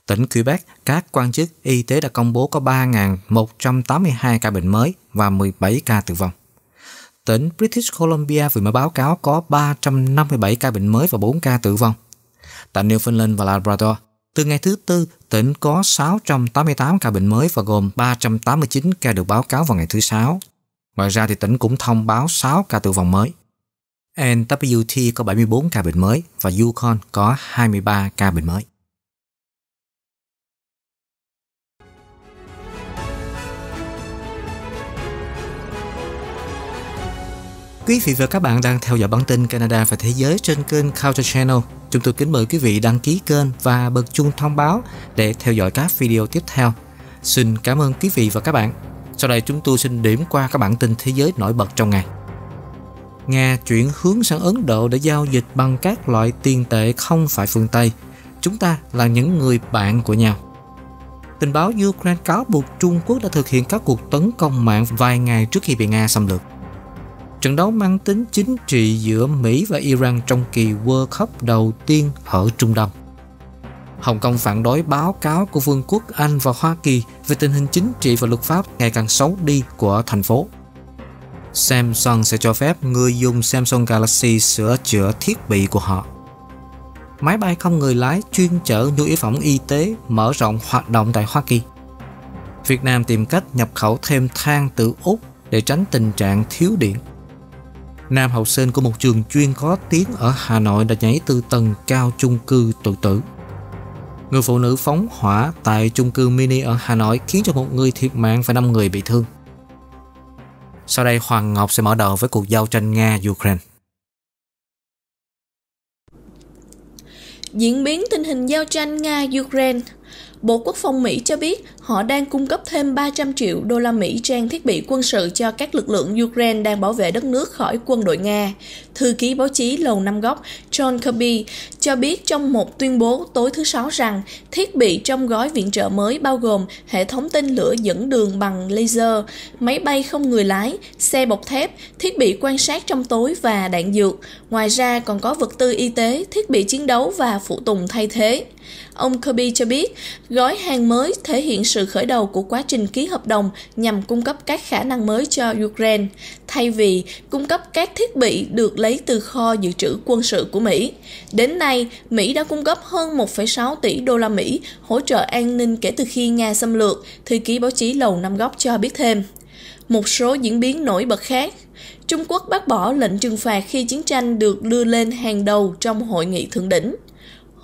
Tỉnh Quebec, các quan chức y tế đã công bố có 3.182 ca bệnh mới và 17 ca tử vong. Tỉnh British Columbia vừa mới báo cáo có 357 ca bệnh mới và 4 ca tử vong. Tại Newfoundland và Labrador, từ ngày thứ Tư, tỉnh có 688 ca bệnh mới và gồm 389 ca được báo cáo vào ngày thứ Sáu. Ngoài ra thì tỉnh cũng thông báo 6 ca tử vong mới. NWT có 74 ca bệnh mới và Yukon có 23 ca bệnh mới. Quý vị và các bạn đang theo dõi bản tin Canada và Thế giới trên kênh Culture Channel. Chúng tôi kính mời quý vị đăng ký kênh và bật chuông thông báo để theo dõi các video tiếp theo. Xin cảm ơn quý vị và các bạn. Sau đây chúng tôi xin điểm qua các bản tin thế giới nổi bật trong ngày. Nga chuyển hướng sang Ấn Độ để giao dịch bằng các loại tiền tệ không phải phương Tây. Chúng ta là những người bạn của nhau. Tình báo Ukraine cáo buộc Trung Quốc đã thực hiện các cuộc tấn công mạng vài ngày trước khi bị Nga xâm lược. Trận đấu mang tính chính trị giữa Mỹ và Iran trong kỳ World Cup đầu tiên ở Trung Đông. Hồng Kông phản đối báo cáo của Vương quốc Anh và Hoa Kỳ về tình hình chính trị và luật pháp ngày càng xấu đi của thành phố. Samsung sẽ cho phép người dùng Samsung Galaxy sửa chữa thiết bị của họ. Máy bay không người lái chuyên chở nhu yếu phẩm y tế mở rộng hoạt động tại Hoa Kỳ. Việt Nam tìm cách nhập khẩu thêm than từ Úc để tránh tình trạng thiếu điện. Nam học sinh của một trường chuyên có tiếng ở Hà Nội đã nhảy từ tầng cao chung cư tự tử. Người phụ nữ phóng hỏa tại chung cư mini ở Hà Nội khiến cho một người thiệt mạng và 5 người bị thương. Sau đây Hoàng Ngọc sẽ mở đầu với cuộc giao tranh Nga-Ukraine. Diễn biến tình hình giao tranh Nga-Ukraine Bộ Quốc phòng Mỹ cho biết họ đang cung cấp thêm 300 triệu đô la Mỹ trang thiết bị quân sự cho các lực lượng Ukraine đang bảo vệ đất nước khỏi quân đội Nga. Thư ký báo chí Lầu Năm Góc John Kirby cho biết trong một tuyên bố tối thứ Sáu rằng thiết bị trong gói viện trợ mới bao gồm hệ thống tên lửa dẫn đường bằng laser, máy bay không người lái, xe bọc thép, thiết bị quan sát trong tối và đạn dược. Ngoài ra còn có vật tư y tế, thiết bị chiến đấu và phụ tùng thay thế. Ông Kirby cho biết, gói hàng mới thể hiện sự khởi đầu của quá trình ký hợp đồng nhằm cung cấp các khả năng mới cho Ukraine, thay vì cung cấp các thiết bị được lấy từ kho dự trữ quân sự của Mỹ. Đến nay, Mỹ đã cung cấp hơn 1,6 tỷ đô la Mỹ hỗ trợ an ninh kể từ khi Nga xâm lược, thư ký báo chí Lầu Năm Góc cho biết thêm. Một số diễn biến nổi bật khác, Trung Quốc bác bỏ lệnh trừng phạt khi chiến tranh được đưa lên hàng đầu trong hội nghị thượng đỉnh.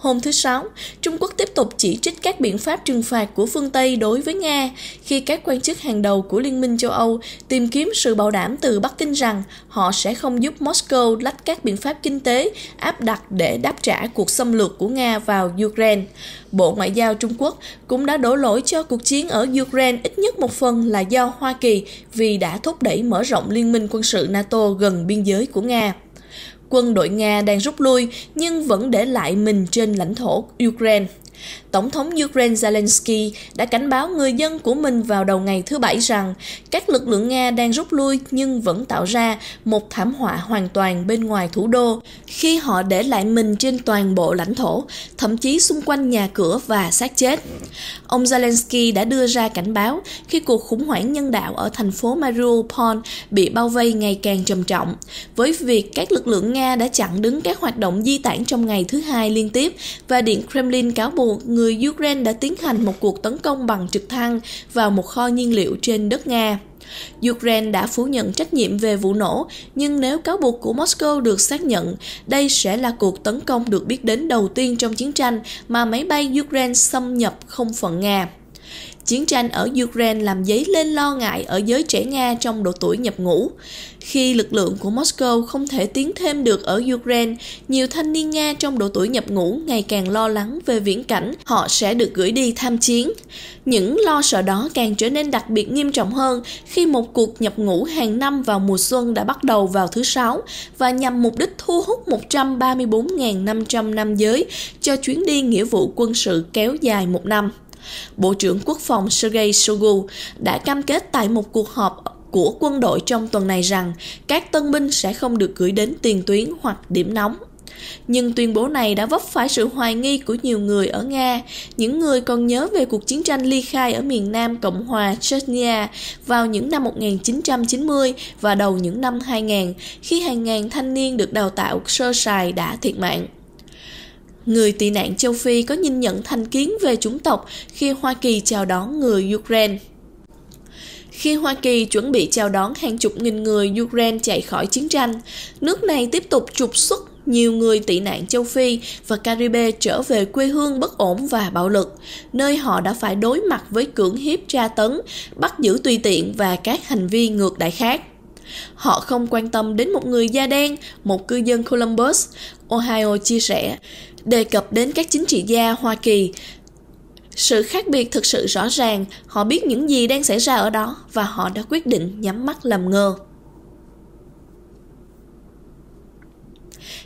Hôm thứ Sáu, Trung Quốc tiếp tục chỉ trích các biện pháp trừng phạt của phương Tây đối với Nga khi các quan chức hàng đầu của Liên minh châu Âu tìm kiếm sự bảo đảm từ Bắc Kinh rằng họ sẽ không giúp Moscow lách các biện pháp kinh tế áp đặt để đáp trả cuộc xâm lược của Nga vào Ukraine. Bộ Ngoại giao Trung Quốc cũng đã đổ lỗi cho cuộc chiến ở Ukraine ít nhất một phần là do Hoa Kỳ vì đã thúc đẩy mở rộng liên minh quân sự NATO gần biên giới của Nga quân đội Nga đang rút lui nhưng vẫn để lại mình trên lãnh thổ Ukraine. Tổng thống Ukraine Zelensky đã cảnh báo người dân của mình vào đầu ngày thứ Bảy rằng các lực lượng Nga đang rút lui nhưng vẫn tạo ra một thảm họa hoàn toàn bên ngoài thủ đô khi họ để lại mình trên toàn bộ lãnh thổ, thậm chí xung quanh nhà cửa và xác chết. Ông Zelensky đã đưa ra cảnh báo khi cuộc khủng hoảng nhân đạo ở thành phố Mariupol bị bao vây ngày càng trầm trọng, với việc các lực lượng Nga đã chặn đứng các hoạt động di tản trong ngày thứ hai liên tiếp và Điện Kremlin cáo buộc cuộc, người Ukraine đã tiến hành một cuộc tấn công bằng trực thăng vào một kho nhiên liệu trên đất Nga. Ukraine đã phủ nhận trách nhiệm về vụ nổ, nhưng nếu cáo buộc của Moscow được xác nhận, đây sẽ là cuộc tấn công được biết đến đầu tiên trong chiến tranh mà máy bay Ukraine xâm nhập không phận Nga. Chiến tranh ở Ukraine làm dấy lên lo ngại ở giới trẻ Nga trong độ tuổi nhập ngũ. Khi lực lượng của Moscow không thể tiến thêm được ở Ukraine, nhiều thanh niên Nga trong độ tuổi nhập ngũ ngày càng lo lắng về viễn cảnh họ sẽ được gửi đi tham chiến. Những lo sợ đó càng trở nên đặc biệt nghiêm trọng hơn khi một cuộc nhập ngũ hàng năm vào mùa xuân đã bắt đầu vào thứ Sáu và nhằm mục đích thu hút 134.500 nam giới cho chuyến đi nghĩa vụ quân sự kéo dài một năm. Bộ trưởng Quốc phòng Sergei Shoigu đã cam kết tại một cuộc họp của quân đội trong tuần này rằng các tân binh sẽ không được gửi đến tiền tuyến hoặc điểm nóng. Nhưng tuyên bố này đã vấp phải sự hoài nghi của nhiều người ở Nga, những người còn nhớ về cuộc chiến tranh ly khai ở miền Nam Cộng hòa Chechnya vào những năm 1990 và đầu những năm 2000, khi hàng ngàn thanh niên được đào tạo sơ sài đã thiệt mạng. Người tị nạn châu Phi có nhìn nhận thành kiến về chủng tộc khi Hoa Kỳ chào đón người Ukraine. Khi Hoa Kỳ chuẩn bị chào đón hàng chục nghìn người Ukraine chạy khỏi chiến tranh, nước này tiếp tục trục xuất nhiều người tị nạn châu Phi và Caribe trở về quê hương bất ổn và bạo lực, nơi họ đã phải đối mặt với cưỡng hiếp tra tấn, bắt giữ tùy tiện và các hành vi ngược đãi khác. Họ không quan tâm đến một người da đen, một cư dân Columbus, Ohio chia sẻ, đề cập đến các chính trị gia Hoa Kỳ. Sự khác biệt thực sự rõ ràng, họ biết những gì đang xảy ra ở đó và họ đã quyết định nhắm mắt làm ngơ.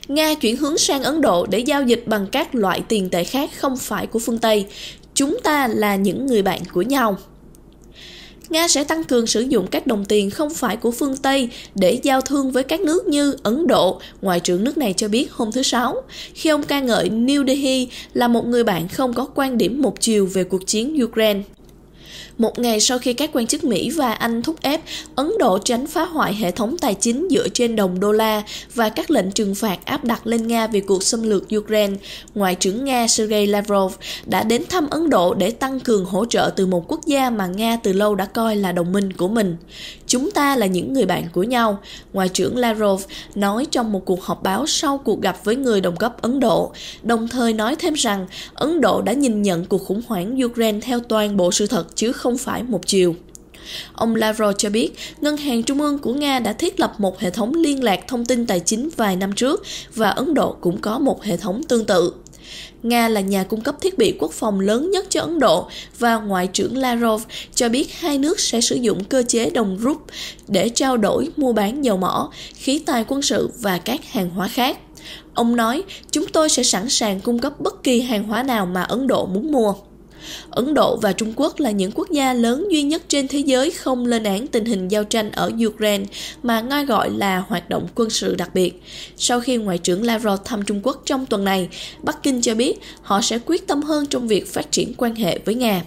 Nga chuyển hướng sang Ấn Độ để giao dịch bằng các loại tiền tệ khác không phải của phương Tây. Chúng ta là những người bạn của nhau. Nga sẽ tăng cường sử dụng các đồng tiền không phải của phương Tây để giao thương với các nước như Ấn Độ, Ngoại trưởng nước này cho biết hôm thứ Sáu, khi ông ca ngợi New Delhi là một người bạn không có quan điểm một chiều về cuộc chiến Ukraine. Một ngày sau khi các quan chức Mỹ và Anh thúc ép Ấn Độ tránh phá hoại hệ thống tài chính dựa trên đồng đô la và các lệnh trừng phạt áp đặt lên Nga vì cuộc xâm lược Ukraine, Ngoại trưởng Nga Sergei Lavrov đã đến thăm Ấn Độ để tăng cường hỗ trợ từ một quốc gia mà Nga từ lâu đã coi là đồng minh của mình. Chúng ta là những người bạn của nhau, Ngoại trưởng Lavrov nói trong một cuộc họp báo sau cuộc gặp với người đồng cấp Ấn Độ, đồng thời nói thêm rằng Ấn Độ đã nhìn nhận cuộc khủng hoảng Ukraine theo toàn bộ sự thật chứ không không phải một chiều. Ông Lavrov cho biết, Ngân hàng Trung ương của Nga đã thiết lập một hệ thống liên lạc thông tin tài chính vài năm trước và Ấn Độ cũng có một hệ thống tương tự. Nga là nhà cung cấp thiết bị quốc phòng lớn nhất cho Ấn Độ và Ngoại trưởng Lavrov cho biết hai nước sẽ sử dụng cơ chế đồng rút để trao đổi mua bán dầu mỏ, khí tài quân sự và các hàng hóa khác. Ông nói, chúng tôi sẽ sẵn sàng cung cấp bất kỳ hàng hóa nào mà Ấn Độ muốn mua. Ấn Độ và Trung Quốc là những quốc gia lớn duy nhất trên thế giới không lên án tình hình giao tranh ở Ukraine mà ngay gọi là hoạt động quân sự đặc biệt. Sau khi Ngoại trưởng Lavrov thăm Trung Quốc trong tuần này, Bắc Kinh cho biết họ sẽ quyết tâm hơn trong việc phát triển quan hệ với Nga.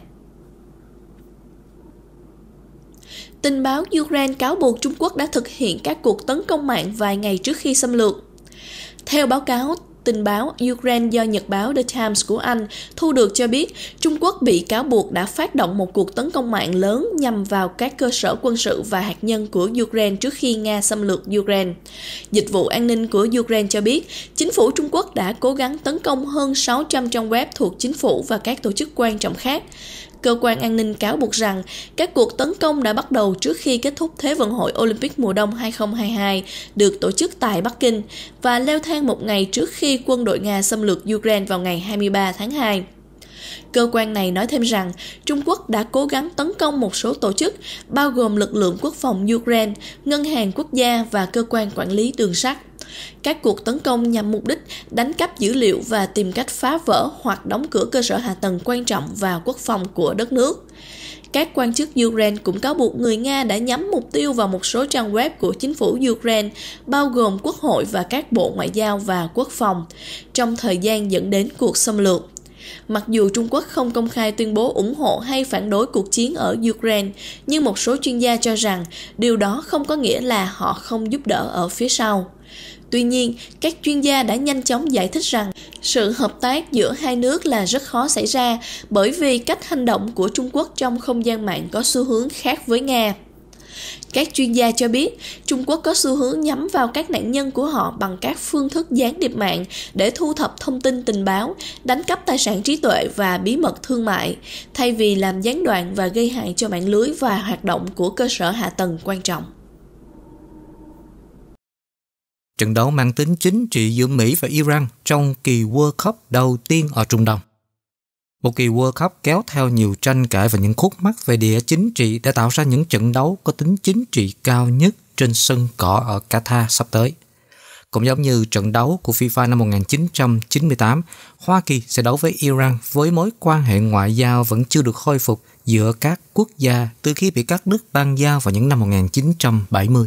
Tình báo Ukraine cáo buộc Trung Quốc đã thực hiện các cuộc tấn công mạng vài ngày trước khi xâm lược. Theo báo cáo Tin báo Ukraine do nhật báo The Times của Anh thu được cho biết Trung Quốc bị cáo buộc đã phát động một cuộc tấn công mạng lớn nhằm vào các cơ sở quân sự và hạt nhân của Ukraine trước khi Nga xâm lược Ukraine. Dịch vụ an ninh của Ukraine cho biết chính phủ Trung Quốc đã cố gắng tấn công hơn 600 trang web thuộc chính phủ và các tổ chức quan trọng khác. Cơ quan an ninh cáo buộc rằng các cuộc tấn công đã bắt đầu trước khi kết thúc Thế vận hội Olympic mùa đông 2022 được tổ chức tại Bắc Kinh và leo thang một ngày trước khi quân đội Nga xâm lược Ukraine vào ngày 23 tháng 2. Cơ quan này nói thêm rằng Trung Quốc đã cố gắng tấn công một số tổ chức, bao gồm lực lượng quốc phòng Ukraine, ngân hàng quốc gia và cơ quan quản lý đường sắt. Các cuộc tấn công nhằm mục đích đánh cắp dữ liệu và tìm cách phá vỡ hoặc đóng cửa cơ sở hạ tầng quan trọng và quốc phòng của đất nước. Các quan chức Ukraine cũng cáo buộc người Nga đã nhắm mục tiêu vào một số trang web của chính phủ Ukraine, bao gồm quốc hội và các bộ ngoại giao và quốc phòng, trong thời gian dẫn đến cuộc xâm lược. Mặc dù Trung Quốc không công khai tuyên bố ủng hộ hay phản đối cuộc chiến ở Ukraine, nhưng một số chuyên gia cho rằng điều đó không có nghĩa là họ không giúp đỡ ở phía sau. Tuy nhiên, các chuyên gia đã nhanh chóng giải thích rằng sự hợp tác giữa hai nước là rất khó xảy ra bởi vì cách hành động của Trung Quốc trong không gian mạng có xu hướng khác với Nga. Các chuyên gia cho biết, Trung Quốc có xu hướng nhắm vào các nạn nhân của họ bằng các phương thức gián điệp mạng để thu thập thông tin tình báo, đánh cắp tài sản trí tuệ và bí mật thương mại, thay vì làm gián đoạn và gây hại cho mạng lưới và hoạt động của cơ sở hạ tầng quan trọng. Trận đấu mang tính chính trị giữa Mỹ và Iran trong kỳ World Cup đầu tiên ở Trung Đông. Một kỳ World Cup kéo theo nhiều tranh cãi và những khúc mắc về địa chính trị đã tạo ra những trận đấu có tính chính trị cao nhất trên sân cỏ ở Qatar sắp tới. Cũng giống như trận đấu của FIFA năm 1998, Hoa Kỳ sẽ đấu với Iran với mối quan hệ ngoại giao vẫn chưa được khôi phục giữa các quốc gia từ khi bị các nước ban giao vào những năm 1970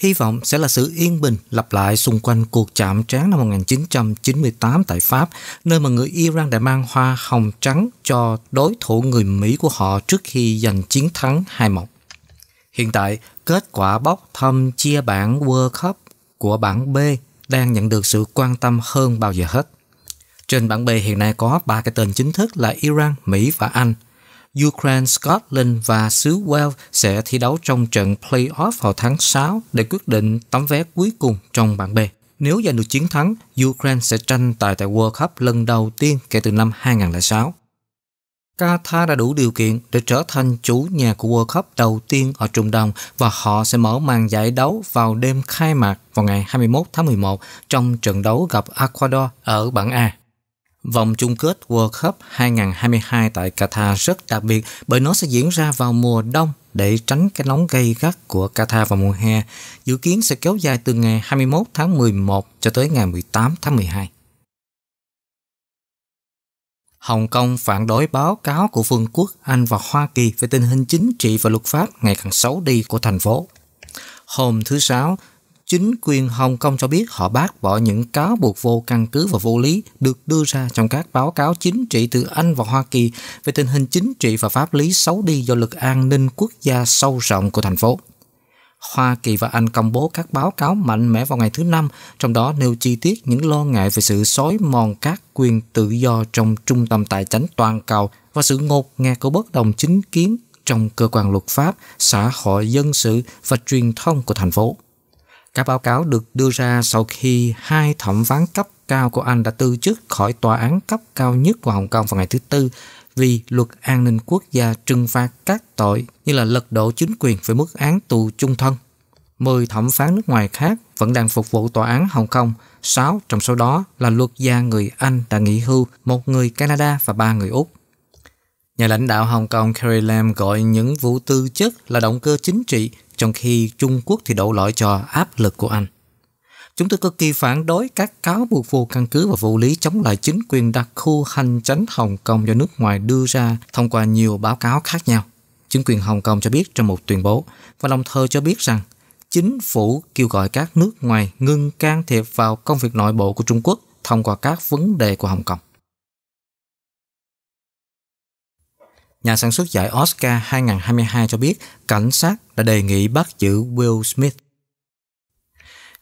hy vọng sẽ là sự yên bình lặp lại xung quanh cuộc chạm trán năm 1998 tại Pháp, nơi mà người Iran đã mang hoa hồng trắng cho đối thủ người Mỹ của họ trước khi giành chiến thắng 2-1. Hiện tại, kết quả bốc thăm chia bảng World Cup của bảng B đang nhận được sự quan tâm hơn bao giờ hết. Trên bảng B hiện nay có ba cái tên chính thức là Iran, Mỹ và Anh – Ukraine, Scotland và xứ Wales sẽ thi đấu trong trận playoff vào tháng 6 để quyết định tấm vé cuối cùng trong bảng B. Nếu giành được chiến thắng, Ukraine sẽ tranh tài tại World Cup lần đầu tiên kể từ năm 2006. Qatar đã đủ điều kiện để trở thành chủ nhà của World Cup đầu tiên ở Trung Đông và họ sẽ mở màn giải đấu vào đêm khai mạc vào ngày 21 tháng 11 trong trận đấu gặp Ecuador ở bảng A. Vòng chung kết World Cup 2022 tại Qatar rất đặc biệt bởi nó sẽ diễn ra vào mùa đông để tránh cái nóng gây gắt của Qatar vào mùa hè, dự kiến sẽ kéo dài từ ngày 21 tháng 11 cho tới ngày 18 tháng 12. Hồng Kông phản đối báo cáo của Vương quốc Anh và Hoa Kỳ về tình hình chính trị và luật pháp ngày càng xấu đi của thành phố. Hôm thứ Sáu, chính quyền Hồng Kông cho biết họ bác bỏ những cáo buộc vô căn cứ và vô lý được đưa ra trong các báo cáo chính trị từ Anh và Hoa Kỳ về tình hình chính trị và pháp lý xấu đi do lực an ninh quốc gia sâu rộng của thành phố. Hoa Kỳ và Anh công bố các báo cáo mạnh mẽ vào ngày thứ Năm, trong đó nêu chi tiết những lo ngại về sự xói mòn các quyền tự do trong trung tâm tài chính toàn cầu và sự ngột ngạt của bất đồng chính kiến trong cơ quan luật pháp, xã hội dân sự và truyền thông của thành phố. Các báo cáo được đưa ra sau khi hai thẩm phán cấp cao của Anh đã từ chức khỏi tòa án cấp cao nhất của Hồng Kông vào ngày thứ Tư vì luật an ninh quốc gia trừng phạt các tội như là lật đổ chính quyền với mức án tù chung thân. 10 thẩm phán nước ngoài khác vẫn đang phục vụ tòa án Hồng Kông, Sáu trong số đó là luật gia người Anh đã nghỉ hưu, một người Canada và ba người Úc. Nhà lãnh đạo Hồng Kông Carrie Lam gọi những vụ tư chất là động cơ chính trị trong khi Trung Quốc thì đổ lỗi cho áp lực của Anh. Chúng tôi cực kỳ phản đối các cáo buộc vô căn cứ và vô lý chống lại chính quyền đặc khu hành chánh Hồng Kông do nước ngoài đưa ra thông qua nhiều báo cáo khác nhau. Chính quyền Hồng Kông cho biết trong một tuyên bố và đồng thời cho biết rằng chính phủ kêu gọi các nước ngoài ngưng can thiệp vào công việc nội bộ của Trung Quốc thông qua các vấn đề của Hồng Kông. Nhà sản xuất giải Oscar 2022 cho biết cảnh sát đã đề nghị bắt giữ Will Smith.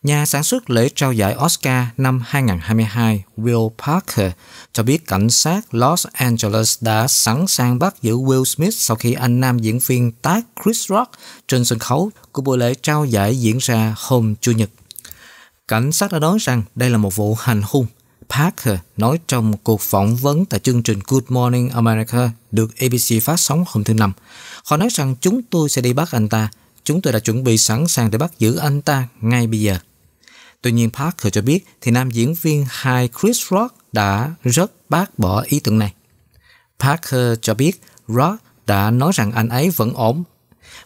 Nhà sản xuất lễ trao giải Oscar năm 2022 Will Parker cho biết cảnh sát Los Angeles đã sẵn sàng bắt giữ Will Smith sau khi anh nam diễn viên tác Chris Rock trên sân khấu của buổi lễ trao giải diễn ra hôm Chủ nhật. Cảnh sát đã nói rằng đây là một vụ hành hung Parker nói trong cuộc phỏng vấn tại chương trình Good Morning America được ABC phát sóng hôm thứ Năm. Họ nói rằng chúng tôi sẽ đi bắt anh ta. Chúng tôi đã chuẩn bị sẵn sàng để bắt giữ anh ta ngay bây giờ. Tuy nhiên Parker cho biết thì nam diễn viên hài Chris Rock đã rất bác bỏ ý tưởng này. Parker cho biết Rock đã nói rằng anh ấy vẫn ổn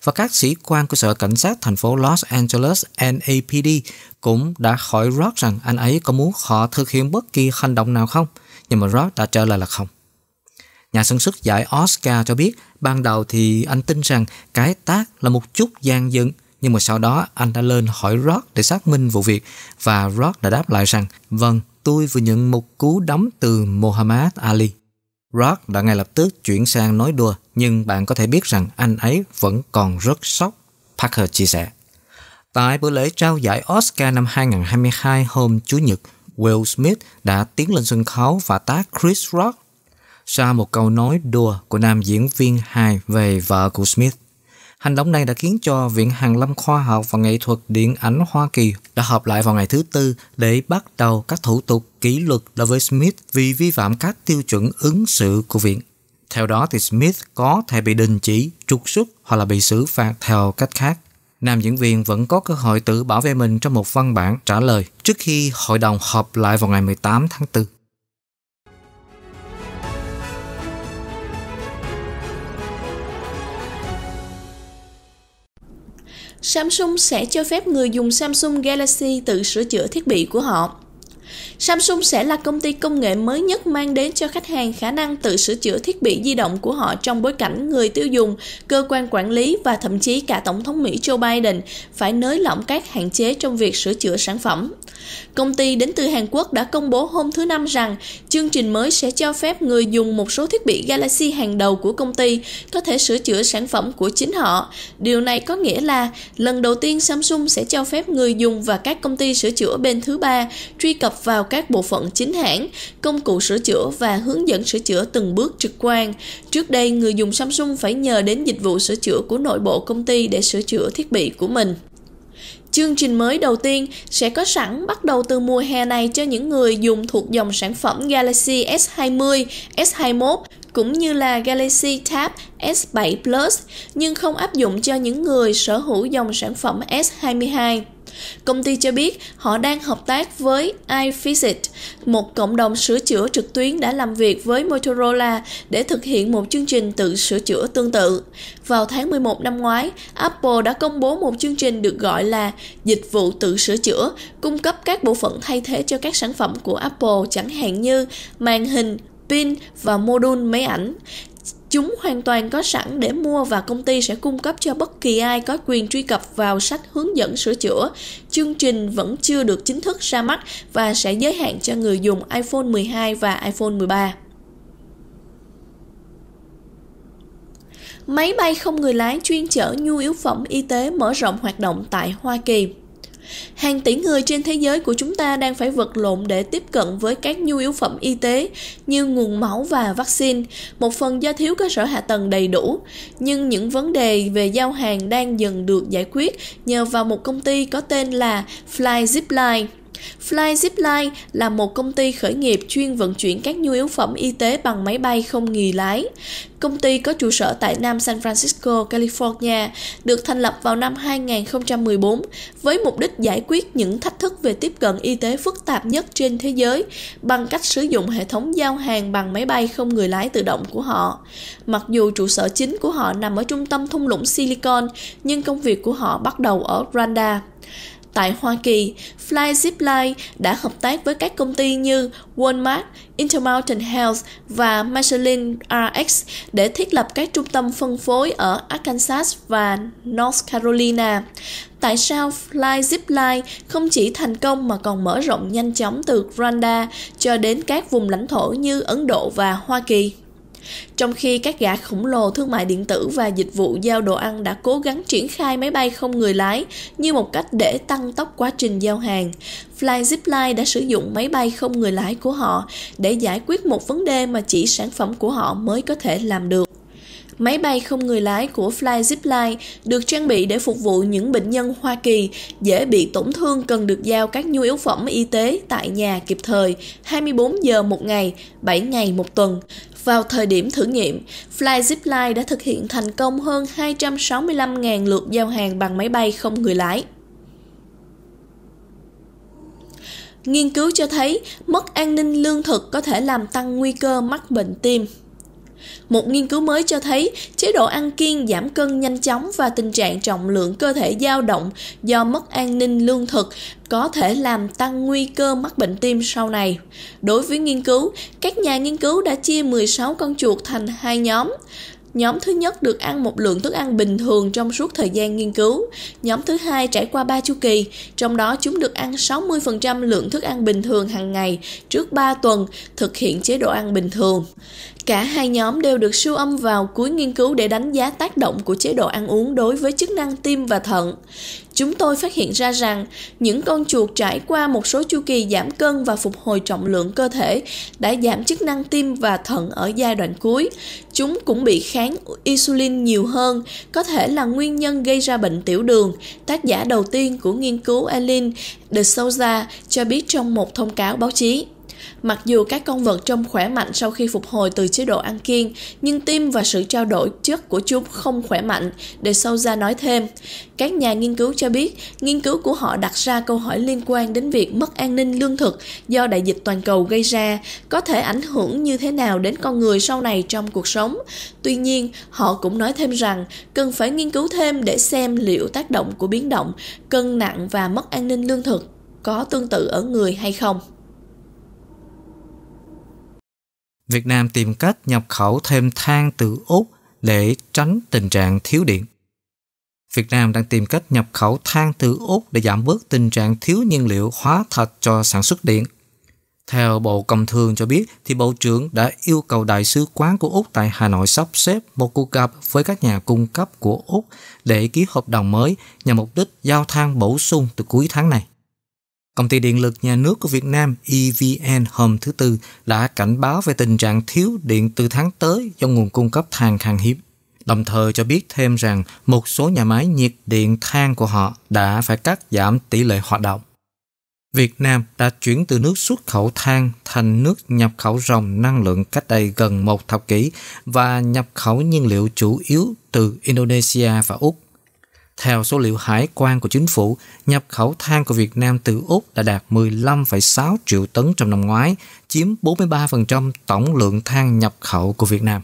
và các sĩ quan của Sở Cảnh sát thành phố Los Angeles NAPD cũng đã hỏi Rod rằng anh ấy có muốn họ thực hiện bất kỳ hành động nào không, nhưng mà Rod đã trả lời là không. Nhà sản xuất giải Oscar cho biết ban đầu thì anh tin rằng cái tác là một chút gian dựng nhưng mà sau đó anh đã lên hỏi Rod để xác minh vụ việc và Rod đã đáp lại rằng vâng, tôi vừa nhận một cú đấm từ Muhammad Ali. Rock đã ngay lập tức chuyển sang nói đùa, nhưng bạn có thể biết rằng anh ấy vẫn còn rất sốc, Parker chia sẻ. Tại buổi lễ trao giải Oscar năm 2022 hôm Chủ nhật, Will Smith đã tiến lên sân khấu và tác Chris Rock sau một câu nói đùa của nam diễn viên hài về vợ của Smith. Hành động này đã khiến cho Viện Hàn lâm Khoa học và Nghệ thuật Điện ảnh Hoa Kỳ đã họp lại vào ngày thứ Tư để bắt đầu các thủ tục kỷ luật đối với Smith vì vi phạm các tiêu chuẩn ứng xử của Viện. Theo đó thì Smith có thể bị đình chỉ, trục xuất hoặc là bị xử phạt theo cách khác. Nam diễn viên vẫn có cơ hội tự bảo vệ mình trong một văn bản trả lời trước khi hội đồng họp lại vào ngày 18 tháng 4. Samsung sẽ cho phép người dùng Samsung Galaxy tự sửa chữa thiết bị của họ. Samsung sẽ là công ty công nghệ mới nhất mang đến cho khách hàng khả năng tự sửa chữa thiết bị di động của họ trong bối cảnh người tiêu dùng, cơ quan quản lý và thậm chí cả Tổng thống Mỹ Joe Biden phải nới lỏng các hạn chế trong việc sửa chữa sản phẩm. Công ty đến từ Hàn Quốc đã công bố hôm thứ Năm rằng chương trình mới sẽ cho phép người dùng một số thiết bị Galaxy hàng đầu của công ty có thể sửa chữa sản phẩm của chính họ. Điều này có nghĩa là lần đầu tiên Samsung sẽ cho phép người dùng và các công ty sửa chữa bên thứ ba truy cập vào các bộ phận chính hãng, công cụ sửa chữa và hướng dẫn sửa chữa từng bước trực quan. Trước đây, người dùng Samsung phải nhờ đến dịch vụ sửa chữa của nội bộ công ty để sửa chữa thiết bị của mình. Chương trình mới đầu tiên sẽ có sẵn bắt đầu từ mùa hè này cho những người dùng thuộc dòng sản phẩm Galaxy S20, S21 cũng như là Galaxy Tab S7 Plus nhưng không áp dụng cho những người sở hữu dòng sản phẩm S22. Công ty cho biết họ đang hợp tác với iFixit, một cộng đồng sửa chữa trực tuyến đã làm việc với Motorola để thực hiện một chương trình tự sửa chữa tương tự. Vào tháng 11 năm ngoái, Apple đã công bố một chương trình được gọi là dịch vụ tự sửa chữa, cung cấp các bộ phận thay thế cho các sản phẩm của Apple chẳng hạn như màn hình, pin và mô đun máy ảnh. Chúng hoàn toàn có sẵn để mua và công ty sẽ cung cấp cho bất kỳ ai có quyền truy cập vào sách hướng dẫn sửa chữa. Chương trình vẫn chưa được chính thức ra mắt và sẽ giới hạn cho người dùng iPhone 12 và iPhone 13. Máy bay không người lái chuyên chở nhu yếu phẩm y tế mở rộng hoạt động tại Hoa Kỳ. Hàng tỷ người trên thế giới của chúng ta đang phải vật lộn để tiếp cận với các nhu yếu phẩm y tế như nguồn máu và vaccine, một phần do thiếu cơ sở hạ tầng đầy đủ. Nhưng những vấn đề về giao hàng đang dần được giải quyết nhờ vào một công ty có tên là Fly Zipline. Fly Zipline là một công ty khởi nghiệp chuyên vận chuyển các nhu yếu phẩm y tế bằng máy bay không người lái. Công ty có trụ sở tại Nam San Francisco, California, được thành lập vào năm 2014 với mục đích giải quyết những thách thức về tiếp cận y tế phức tạp nhất trên thế giới bằng cách sử dụng hệ thống giao hàng bằng máy bay không người lái tự động của họ. Mặc dù trụ sở chính của họ nằm ở trung tâm thung lũng Silicon, nhưng công việc của họ bắt đầu ở Rwanda. Tại Hoa Kỳ, Fly Zipline đã hợp tác với các công ty như Walmart, Intermountain Health và Michelin RX để thiết lập các trung tâm phân phối ở Arkansas và North Carolina. Tại sao Fly Zipline không chỉ thành công mà còn mở rộng nhanh chóng từ Rwanda cho đến các vùng lãnh thổ như Ấn Độ và Hoa Kỳ? Trong khi các gã khổng lồ thương mại điện tử và dịch vụ giao đồ ăn đã cố gắng triển khai máy bay không người lái như một cách để tăng tốc quá trình giao hàng, FlyZipline đã sử dụng máy bay không người lái của họ để giải quyết một vấn đề mà chỉ sản phẩm của họ mới có thể làm được. Máy bay không người lái của FlyZipline được trang bị để phục vụ những bệnh nhân Hoa Kỳ dễ bị tổn thương cần được giao các nhu yếu phẩm y tế tại nhà kịp thời 24 giờ một ngày, 7 ngày một tuần. Vào thời điểm thử nghiệm, FlyZipline đã thực hiện thành công hơn 265.000 lượt giao hàng bằng máy bay không người lái. Nghiên cứu cho thấy mất an ninh lương thực có thể làm tăng nguy cơ mắc bệnh tim. Một nghiên cứu mới cho thấy chế độ ăn kiêng giảm cân nhanh chóng và tình trạng trọng lượng cơ thể dao động do mất an ninh lương thực có thể làm tăng nguy cơ mắc bệnh tim sau này. Đối với nghiên cứu, các nhà nghiên cứu đã chia 16 con chuột thành hai nhóm. Nhóm thứ nhất được ăn một lượng thức ăn bình thường trong suốt thời gian nghiên cứu. Nhóm thứ hai trải qua 3 chu kỳ, trong đó chúng được ăn 60% lượng thức ăn bình thường hàng ngày trước 3 tuần thực hiện chế độ ăn bình thường. Cả hai nhóm đều được siêu âm vào cuối nghiên cứu để đánh giá tác động của chế độ ăn uống đối với chức năng tim và thận chúng tôi phát hiện ra rằng những con chuột trải qua một số chu kỳ giảm cân và phục hồi trọng lượng cơ thể đã giảm chức năng tim và thận ở giai đoạn cuối. Chúng cũng bị kháng insulin nhiều hơn, có thể là nguyên nhân gây ra bệnh tiểu đường. Tác giả đầu tiên của nghiên cứu Eileen de Souza cho biết trong một thông cáo báo chí. Mặc dù các con vật trông khỏe mạnh sau khi phục hồi từ chế độ ăn kiêng, nhưng tim và sự trao đổi chất của chúng không khỏe mạnh, để sâu ra nói thêm. Các nhà nghiên cứu cho biết, nghiên cứu của họ đặt ra câu hỏi liên quan đến việc mất an ninh lương thực do đại dịch toàn cầu gây ra có thể ảnh hưởng như thế nào đến con người sau này trong cuộc sống. Tuy nhiên, họ cũng nói thêm rằng cần phải nghiên cứu thêm để xem liệu tác động của biến động, cân nặng và mất an ninh lương thực có tương tự ở người hay không. Việt Nam tìm cách nhập khẩu thêm than từ Úc để tránh tình trạng thiếu điện. Việt Nam đang tìm cách nhập khẩu than từ Úc để giảm bớt tình trạng thiếu nhiên liệu hóa thạch cho sản xuất điện. Theo Bộ Công Thương cho biết, thì Bộ trưởng đã yêu cầu Đại sứ quán của Úc tại Hà Nội sắp xếp một cuộc gặp với các nhà cung cấp của Úc để ký hợp đồng mới nhằm mục đích giao than bổ sung từ cuối tháng này. Công ty Điện lực Nhà nước của Việt Nam EVN hôm thứ Tư đã cảnh báo về tình trạng thiếu điện từ tháng tới do nguồn cung cấp than khan hiếm, đồng thời cho biết thêm rằng một số nhà máy nhiệt điện than của họ đã phải cắt giảm tỷ lệ hoạt động. Việt Nam đã chuyển từ nước xuất khẩu than thành nước nhập khẩu rồng năng lượng cách đây gần một thập kỷ và nhập khẩu nhiên liệu chủ yếu từ Indonesia và Úc theo số liệu hải quan của chính phủ, nhập khẩu than của Việt Nam từ Úc đã đạt 15,6 triệu tấn trong năm ngoái, chiếm 43% tổng lượng than nhập khẩu của Việt Nam.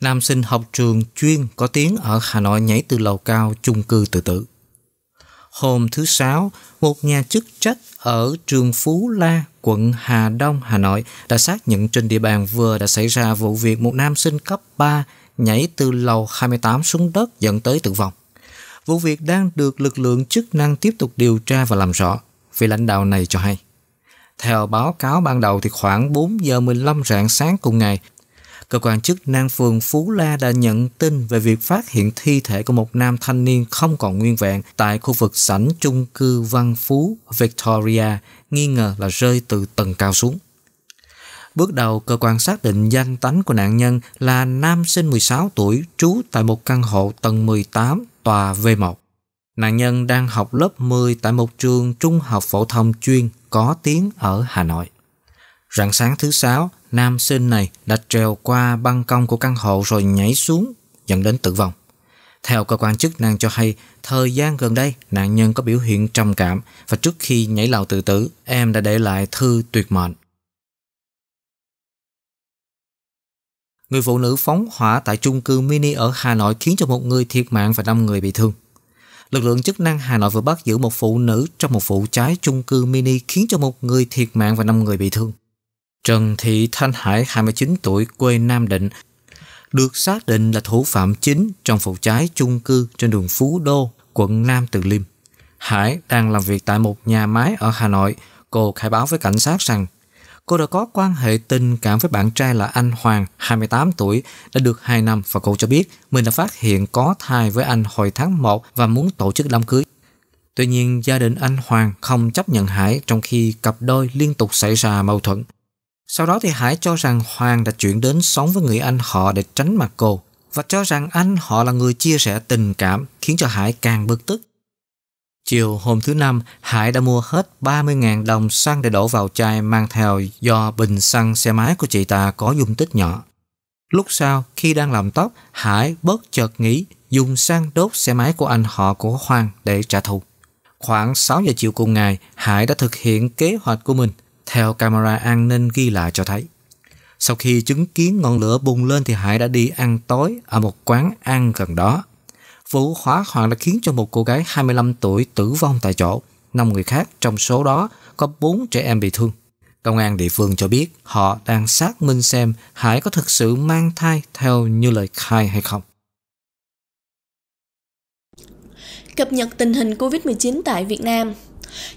Nam sinh học trường chuyên có tiếng ở Hà Nội nhảy từ lầu cao chung cư tự tử. Hôm thứ Sáu, một nhà chức trách ở trường Phú La, quận Hà Đông, Hà Nội đã xác nhận trên địa bàn vừa đã xảy ra vụ việc một nam sinh cấp 3 nhảy từ lầu 28 xuống đất dẫn tới tử vong. Vụ việc đang được lực lượng chức năng tiếp tục điều tra và làm rõ, vị lãnh đạo này cho hay. Theo báo cáo ban đầu thì khoảng 4 giờ 15 rạng sáng cùng ngày, cơ quan chức năng phường Phú La đã nhận tin về việc phát hiện thi thể của một nam thanh niên không còn nguyên vẹn tại khu vực sảnh chung cư Văn Phú, Victoria, nghi ngờ là rơi từ tầng cao xuống. Bước đầu, cơ quan xác định danh tánh của nạn nhân là nam sinh 16 tuổi trú tại một căn hộ tầng 18 tòa V1. Nạn nhân đang học lớp 10 tại một trường trung học phổ thông chuyên có tiếng ở Hà Nội. Rạng sáng thứ sáu, nam sinh này đã trèo qua ban công của căn hộ rồi nhảy xuống, dẫn đến tử vong. Theo cơ quan chức năng cho hay, thời gian gần đây nạn nhân có biểu hiện trầm cảm và trước khi nhảy lầu tự tử, em đã để lại thư tuyệt mệnh. Người phụ nữ phóng hỏa tại chung cư mini ở Hà Nội khiến cho một người thiệt mạng và 5 người bị thương. Lực lượng chức năng Hà Nội vừa bắt giữ một phụ nữ trong một vụ cháy chung cư mini khiến cho một người thiệt mạng và 5 người bị thương. Trần Thị Thanh Hải 29 tuổi quê Nam Định được xác định là thủ phạm chính trong vụ cháy chung cư trên đường Phú Đô, quận Nam Từ Liêm. Hải đang làm việc tại một nhà máy ở Hà Nội. Cô khai báo với cảnh sát rằng cô đã có quan hệ tình cảm với bạn trai là anh Hoàng, 28 tuổi, đã được 2 năm và cô cho biết mình đã phát hiện có thai với anh hồi tháng 1 và muốn tổ chức đám cưới. Tuy nhiên, gia đình anh Hoàng không chấp nhận Hải trong khi cặp đôi liên tục xảy ra mâu thuẫn. Sau đó thì Hải cho rằng Hoàng đã chuyển đến sống với người anh họ để tránh mặt cô và cho rằng anh họ là người chia sẻ tình cảm khiến cho Hải càng bực tức. Chiều hôm thứ năm, Hải đã mua hết 30.000 đồng xăng để đổ vào chai mang theo do bình xăng xe máy của chị ta có dung tích nhỏ. Lúc sau, khi đang làm tóc, Hải bớt chợt nghĩ dùng xăng đốt xe máy của anh họ của Hoàng để trả thù. Khoảng 6 giờ chiều cùng ngày, Hải đã thực hiện kế hoạch của mình – theo camera an ninh ghi lại cho thấy. Sau khi chứng kiến ngọn lửa bùng lên thì Hải đã đi ăn tối ở một quán ăn gần đó. Vụ hỏa hoạn đã khiến cho một cô gái 25 tuổi tử vong tại chỗ. Năm người khác trong số đó có 4 trẻ em bị thương. Công an địa phương cho biết họ đang xác minh xem Hải có thực sự mang thai theo như lời khai hay không. Cập nhật tình hình COVID-19 tại Việt Nam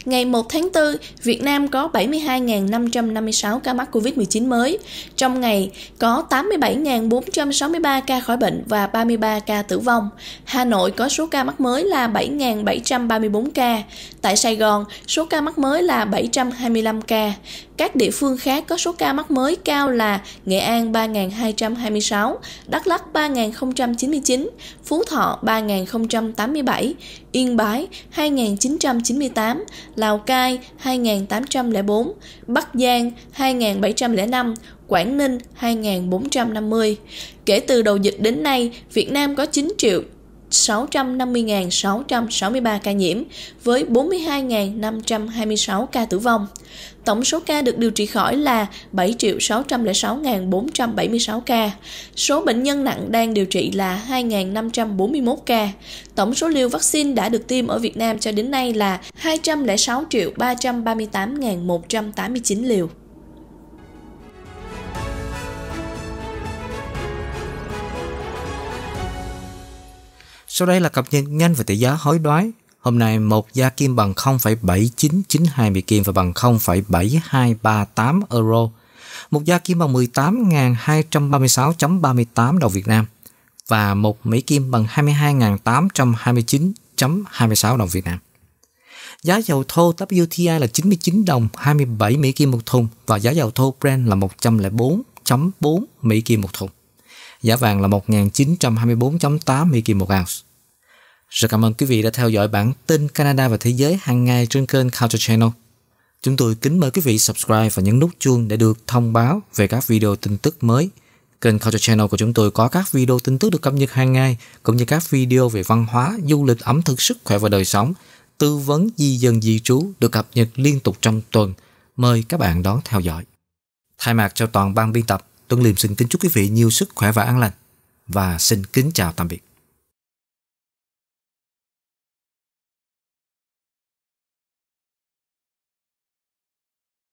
Ngày 1 tháng 4, Việt Nam có 72.556 ca mắc COVID-19 mới. Trong ngày, có 87.463 ca khỏi bệnh và 33 ca tử vong. Hà Nội có số ca mắc mới là 7.734 ca. Tại Sài Gòn, số ca mắc mới là 725 ca. Các địa phương khác có số ca mắc mới cao là Nghệ An 3.226, Đắk Lắk 3.099, Phú Thọ 3.087, Yên Bái 2.998, Lào Cai 2.804, Bắc Giang 2.705, Quảng Ninh 2.450. Kể từ đầu dịch đến nay, Việt Nam có 9 triệu 650.663 ca nhiễm với 42.526 ca tử vong. Tổng số ca được điều trị khỏi là 7.606.476 ca. Số bệnh nhân nặng đang điều trị là 2.541 ca. Tổng số liều vaccine đã được tiêm ở Việt Nam cho đến nay là 206.338.189 liều. Sau đây là cập nhật nhanh về tỷ giá hối đoái. Hôm nay một gia kim bằng 0,7992 Mỹ kim và bằng 0,7238 euro. Một gia kim bằng 18.236.38 đồng Việt Nam và một Mỹ kim bằng 22.829.26 đồng Việt Nam. Giá dầu thô WTI là 99 đồng 27 Mỹ kim một thùng và giá dầu thô Brent là 104.4 Mỹ kim một thùng. Giá vàng là 1 924 Mỹ kim một ounce. Rất cảm ơn quý vị đã theo dõi bản tin Canada và Thế giới hàng ngày trên kênh Culture Channel. Chúng tôi kính mời quý vị subscribe và nhấn nút chuông để được thông báo về các video tin tức mới. Kênh Culture Channel của chúng tôi có các video tin tức được cập nhật hàng ngày, cũng như các video về văn hóa, du lịch, ẩm thực, sức khỏe và đời sống, tư vấn di dân di trú được cập nhật liên tục trong tuần. Mời các bạn đón theo dõi. Thay mặt cho toàn ban biên tập, Tuấn Liêm xin kính chúc quý vị nhiều sức khỏe và an lành và xin kính chào tạm biệt.